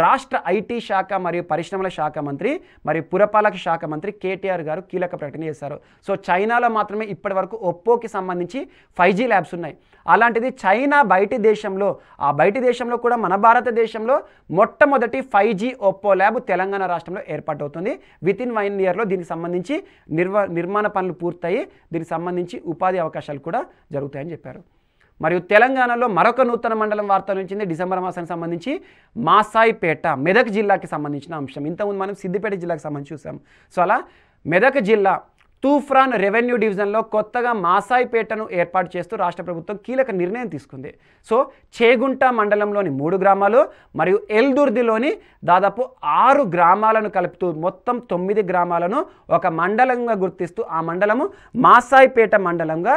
రాష్ట్ర ఐటీ శాఖ మరియు పరిశ్రమల శాఖ మంత్రి మరియు పురపాలక శాఖ మంత్రి కేటీఆర్ గారు కీలక ప్రకటన చేశారు సో చైనాలో మాత్రమే ఇప్పటి వరకు ఒప్పోకి సంబంధించి ఫైవ్ జీ ల్యాబ్స్ ఉన్నాయి అలాంటిది చైనా బయటి దేశంలో ఆ బయటి దేశంలో కూడా మన భారతదేశంలో మొట్టమొదటి five G Oppo lab Telangana రాష్ట్రంలో ఏర్పాటవుతుంది విత్ ఇన్ వన్ ఇయర్లో దీనికి సంబంధించి నిర్వ నిర్మాణ పనులు పూర్తయి దీనికి సంబంధించి ఉపాధి అవకాశాలు కూడా జరుగుతాయని చెప్పారు మరియు తెలంగాణలో మరొక నూతన మండలం వార్త నుంచింది డిసెంబర్ మాసానికి సంబంధించి మాసాయిపేట మెదక్ జిల్లాకి సంబంధించిన అంశం ఇంతకుముందు మనం సిద్దిపేట జిల్లాకి సంబంధించి చూసాం సో అలా మెదక్ జిల్లా తూఫ్రాన్ రెవెన్యూ డివిజన్లో కొత్తగా మాసాయిపేటను ఏర్పాటు చేస్తూ రాష్ట్ర ప్రభుత్వం కీలక నిర్ణయం తీసుకుంది సో చేగుంట మండలంలోని మూడు గ్రామాలు మరియు ఎల్దుర్దిలోని దాదాపు ఆరు గ్రామాలను కలుపుతూ మొత్తం తొమ్మిది గ్రామాలను ఒక మండలంగా గుర్తిస్తూ ఆ మండలము మాసాయిపేట మండలంగా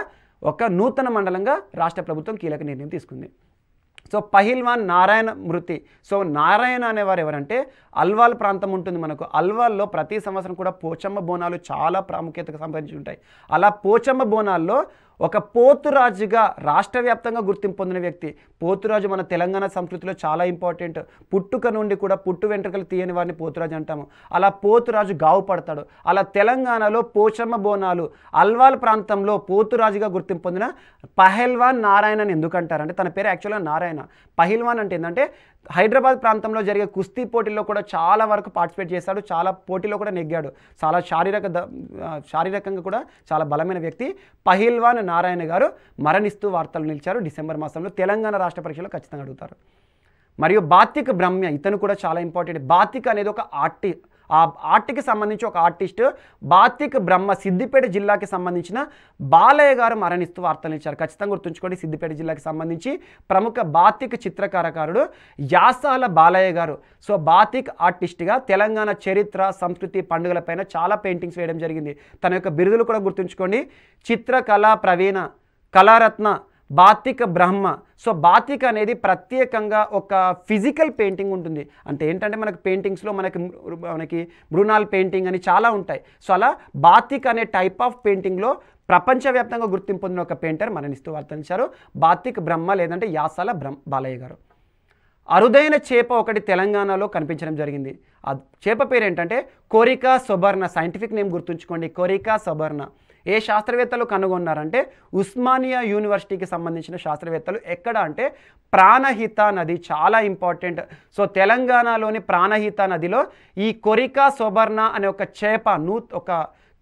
ఒక నూతన మండలంగా రాష్ట్ర ప్రభుత్వం కీలక నిర్ణయం తీసుకుంది సో పహిల్వాన్ నారాయణ మృతి సో నారాయణ అనేవారు ఎవరంటే అల్వాల్ ప్రాంతం ఉంటుంది మనకు అల్వాల్లో ప్రతి సంవత్సరం కూడా పోచమ్మ బోనాలు చాలా ప్రాముఖ్యతకు సంబంధించి ఉంటాయి అలా పోచమ్మ బోనాల్లో ఒక పోతురాజుగా రాష్ట్ర వ్యాప్తంగా గుర్తింపు పొందిన వ్యక్తి పోతురాజు మన తెలంగాణ సంస్కృతిలో చాలా ఇంపార్టెంట్ పుట్టుక నుండి కూడా పుట్టు వెంట్రుకలు తీయని వారిని పోతురాజు అంటాము అలా పోతురాజు గావు పడతాడు అలా తెలంగాణలో పోచమ్మ బోనాలు అల్వాల్ ప్రాంతంలో పోతురాజుగా గుర్తింపు పొందిన పహల్వాన్ నారాయణ అని ఎందుకంటారంటే తన పేరు యాక్చువల్గా నారాయణ పహిల్వాన్ అంటే ఏంటంటే హైదరాబాద్ ప్రాంతంలో జరిగే కుస్తీ పోటీల్లో కూడా చాలా వరకు పార్టిసిపేట్ చేశాడు చాలా పోటీలో కూడా నెగ్గాడు చాలా శారీరక శారీరకంగా కూడా చాలా బలమైన వ్యక్తి పహిల్వాన్ నారాయణ గారు మరణిస్తూ వార్తలు నిలిచారు డిసెంబర్ మాసంలో తెలంగాణ రాష్ట్ర పరీక్షలో ఖచ్చితంగా అడుగుతారు మరియు బాతిక్ బ్రహ్మ్య ఇతను కూడా చాలా ఇంపార్టెంట్ బాతిక్ అనేది ఒక ఆర్టి ఆ ఆర్ట్కి సంబంధించి ఒక ఆర్టిస్ట్ బాతిక్ బ్రహ్మ సిద్దిపేట జిల్లాకి సంబంధించిన బాలయ్య గారు మరణిస్తూ ఇచ్చారు ఖచ్చితంగా గుర్తుంచుకోండి సిద్దిపేట జిల్లాకి సంబంధించి ప్రముఖ బాతిక్ చిత్రకారకారుడు యాసాల బాలయ్య గారు సో బాతిక్ ఆర్టిస్ట్గా తెలంగాణ చరిత్ర సంస్కృతి పండుగలపైన చాలా పెయింటింగ్స్ వేయడం జరిగింది తన యొక్క బిరుదులు కూడా గుర్తుంచుకోండి చిత్రకళా ప్రవీణ కళారత్న బాతిక బ్రహ్మ సో బాతిక అనేది ప్రత్యేకంగా ఒక ఫిజికల్ పెయింటింగ్ ఉంటుంది అంటే ఏంటంటే మనకు పెయింటింగ్స్లో మనకి మనకి మృణాల్ పెయింటింగ్ అని చాలా ఉంటాయి సో అలా బాతిక్ అనే టైప్ ఆఫ్ పెయింటింగ్లో ప్రపంచవ్యాప్తంగా గుర్తింపు పొందిన ఒక పెయింటర్ మరణిస్తూ వర్తించారు బాతిక్ బ్రహ్మ లేదంటే యాసాల బ్రహ్మ బాలయ్య గారు అరుదైన చేప ఒకటి తెలంగాణలో కనిపించడం జరిగింది ఆ చేప పేరు ఏంటంటే కోరికా సొబర్ణ సైంటిఫిక్ నేమ్ గుర్తుంచుకోండి కోరికా సొబర్ణ ఏ శాస్త్రవేత్తలు కనుగొన్నారంటే ఉస్మానియా యూనివర్సిటీకి సంబంధించిన శాస్త్రవేత్తలు ఎక్కడ అంటే ప్రాణహిత నది చాలా ఇంపార్టెంట్ సో తెలంగాణలోని ప్రాణహిత నదిలో ఈ కొరికా సోబర్ణ అనే ఒక చేప నూ ఒక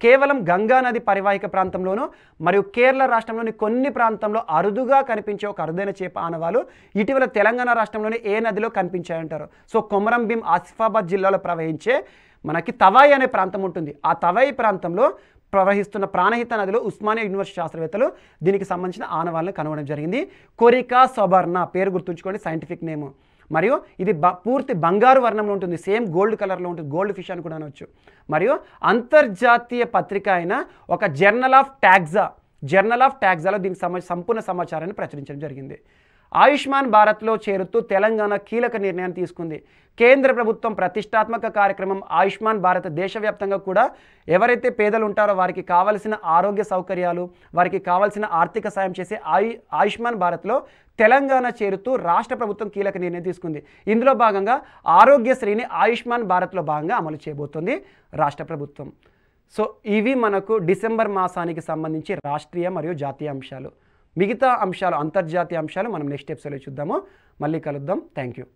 కేవలం గంగా నది పరివాహిక ప్రాంతంలోను మరియు కేరళ రాష్ట్రంలోని కొన్ని ప్రాంతంలో అరుదుగా కనిపించే ఒక అరుదైన చేప ఆనవాలు ఇటీవల తెలంగాణ రాష్ట్రంలోని ఏ నదిలో కనిపించాయంటారు సో కొమరం భీం ఆసిఫాబాద్ జిల్లాలో ప్రవహించే మనకి తవాయి అనే ప్రాంతం ఉంటుంది ఆ తవాయి ప్రాంతంలో ప్రవహిస్తున్న ప్రాణహిత నదిలో ఉస్మానియా యూనివర్సిటీ శాస్త్రవేత్తలు దీనికి సంబంధించిన ఆనవాళ్ళని కనుగొనడం జరిగింది కోరికా సబర్నా పేరు గుర్తుంచుకోండి సైంటిఫిక్ నేమ్ మరియు ఇది బ పూర్తి బంగారు వర్ణంలో ఉంటుంది సేమ్ గోల్డ్ కలర్లో ఉంటుంది గోల్డ్ ఫిష్ అని కూడా అనవచ్చు మరియు అంతర్జాతీయ పత్రిక అయిన ఒక journal of taxa journal of ట్యాగ్జాలో దీనికి సంపూర్ణ సమాచారాన్ని ప్రచురించడం జరిగింది ఆయుష్మాన్ భారత్లో చేరుతూ తెలంగాణ కీలక నిర్ణయం తీసుకుంది కేంద్ర ప్రభుత్వం ప్రతిష్టాత్మక కార్యక్రమం ఆయుష్మాన్ భారత్ దేశవ్యాప్తంగా కూడా ఎవరైతే పేదలు ఉంటారో వారికి కావలసిన ఆరోగ్య సౌకర్యాలు వారికి కావలసిన ఆర్థిక సాయం చేసే ఆయు ఆయుష్మాన్ భారత్లో తెలంగాణ చేరుతూ రాష్ట్ర ప్రభుత్వం కీలక నిర్ణయం తీసుకుంది ఇందులో భాగంగా ఆరోగ్యశ్రీని ఆయుష్మాన్ భారత్లో భాగంగా అమలు చేయబోతోంది రాష్ట్ర ప్రభుత్వం సో ఇవి మనకు డిసెంబర్ మాసానికి సంబంధించి రాష్ట్రీయ మరియు జాతీయ అంశాలు మిగతా అంశాలు అంతర్జాతీయ అంశాలు మనం నెక్స్ట్ ఎపిసోడ్లో చూద్దాము మళ్ళీ కలుద్దాం థ్యాంక్ యూ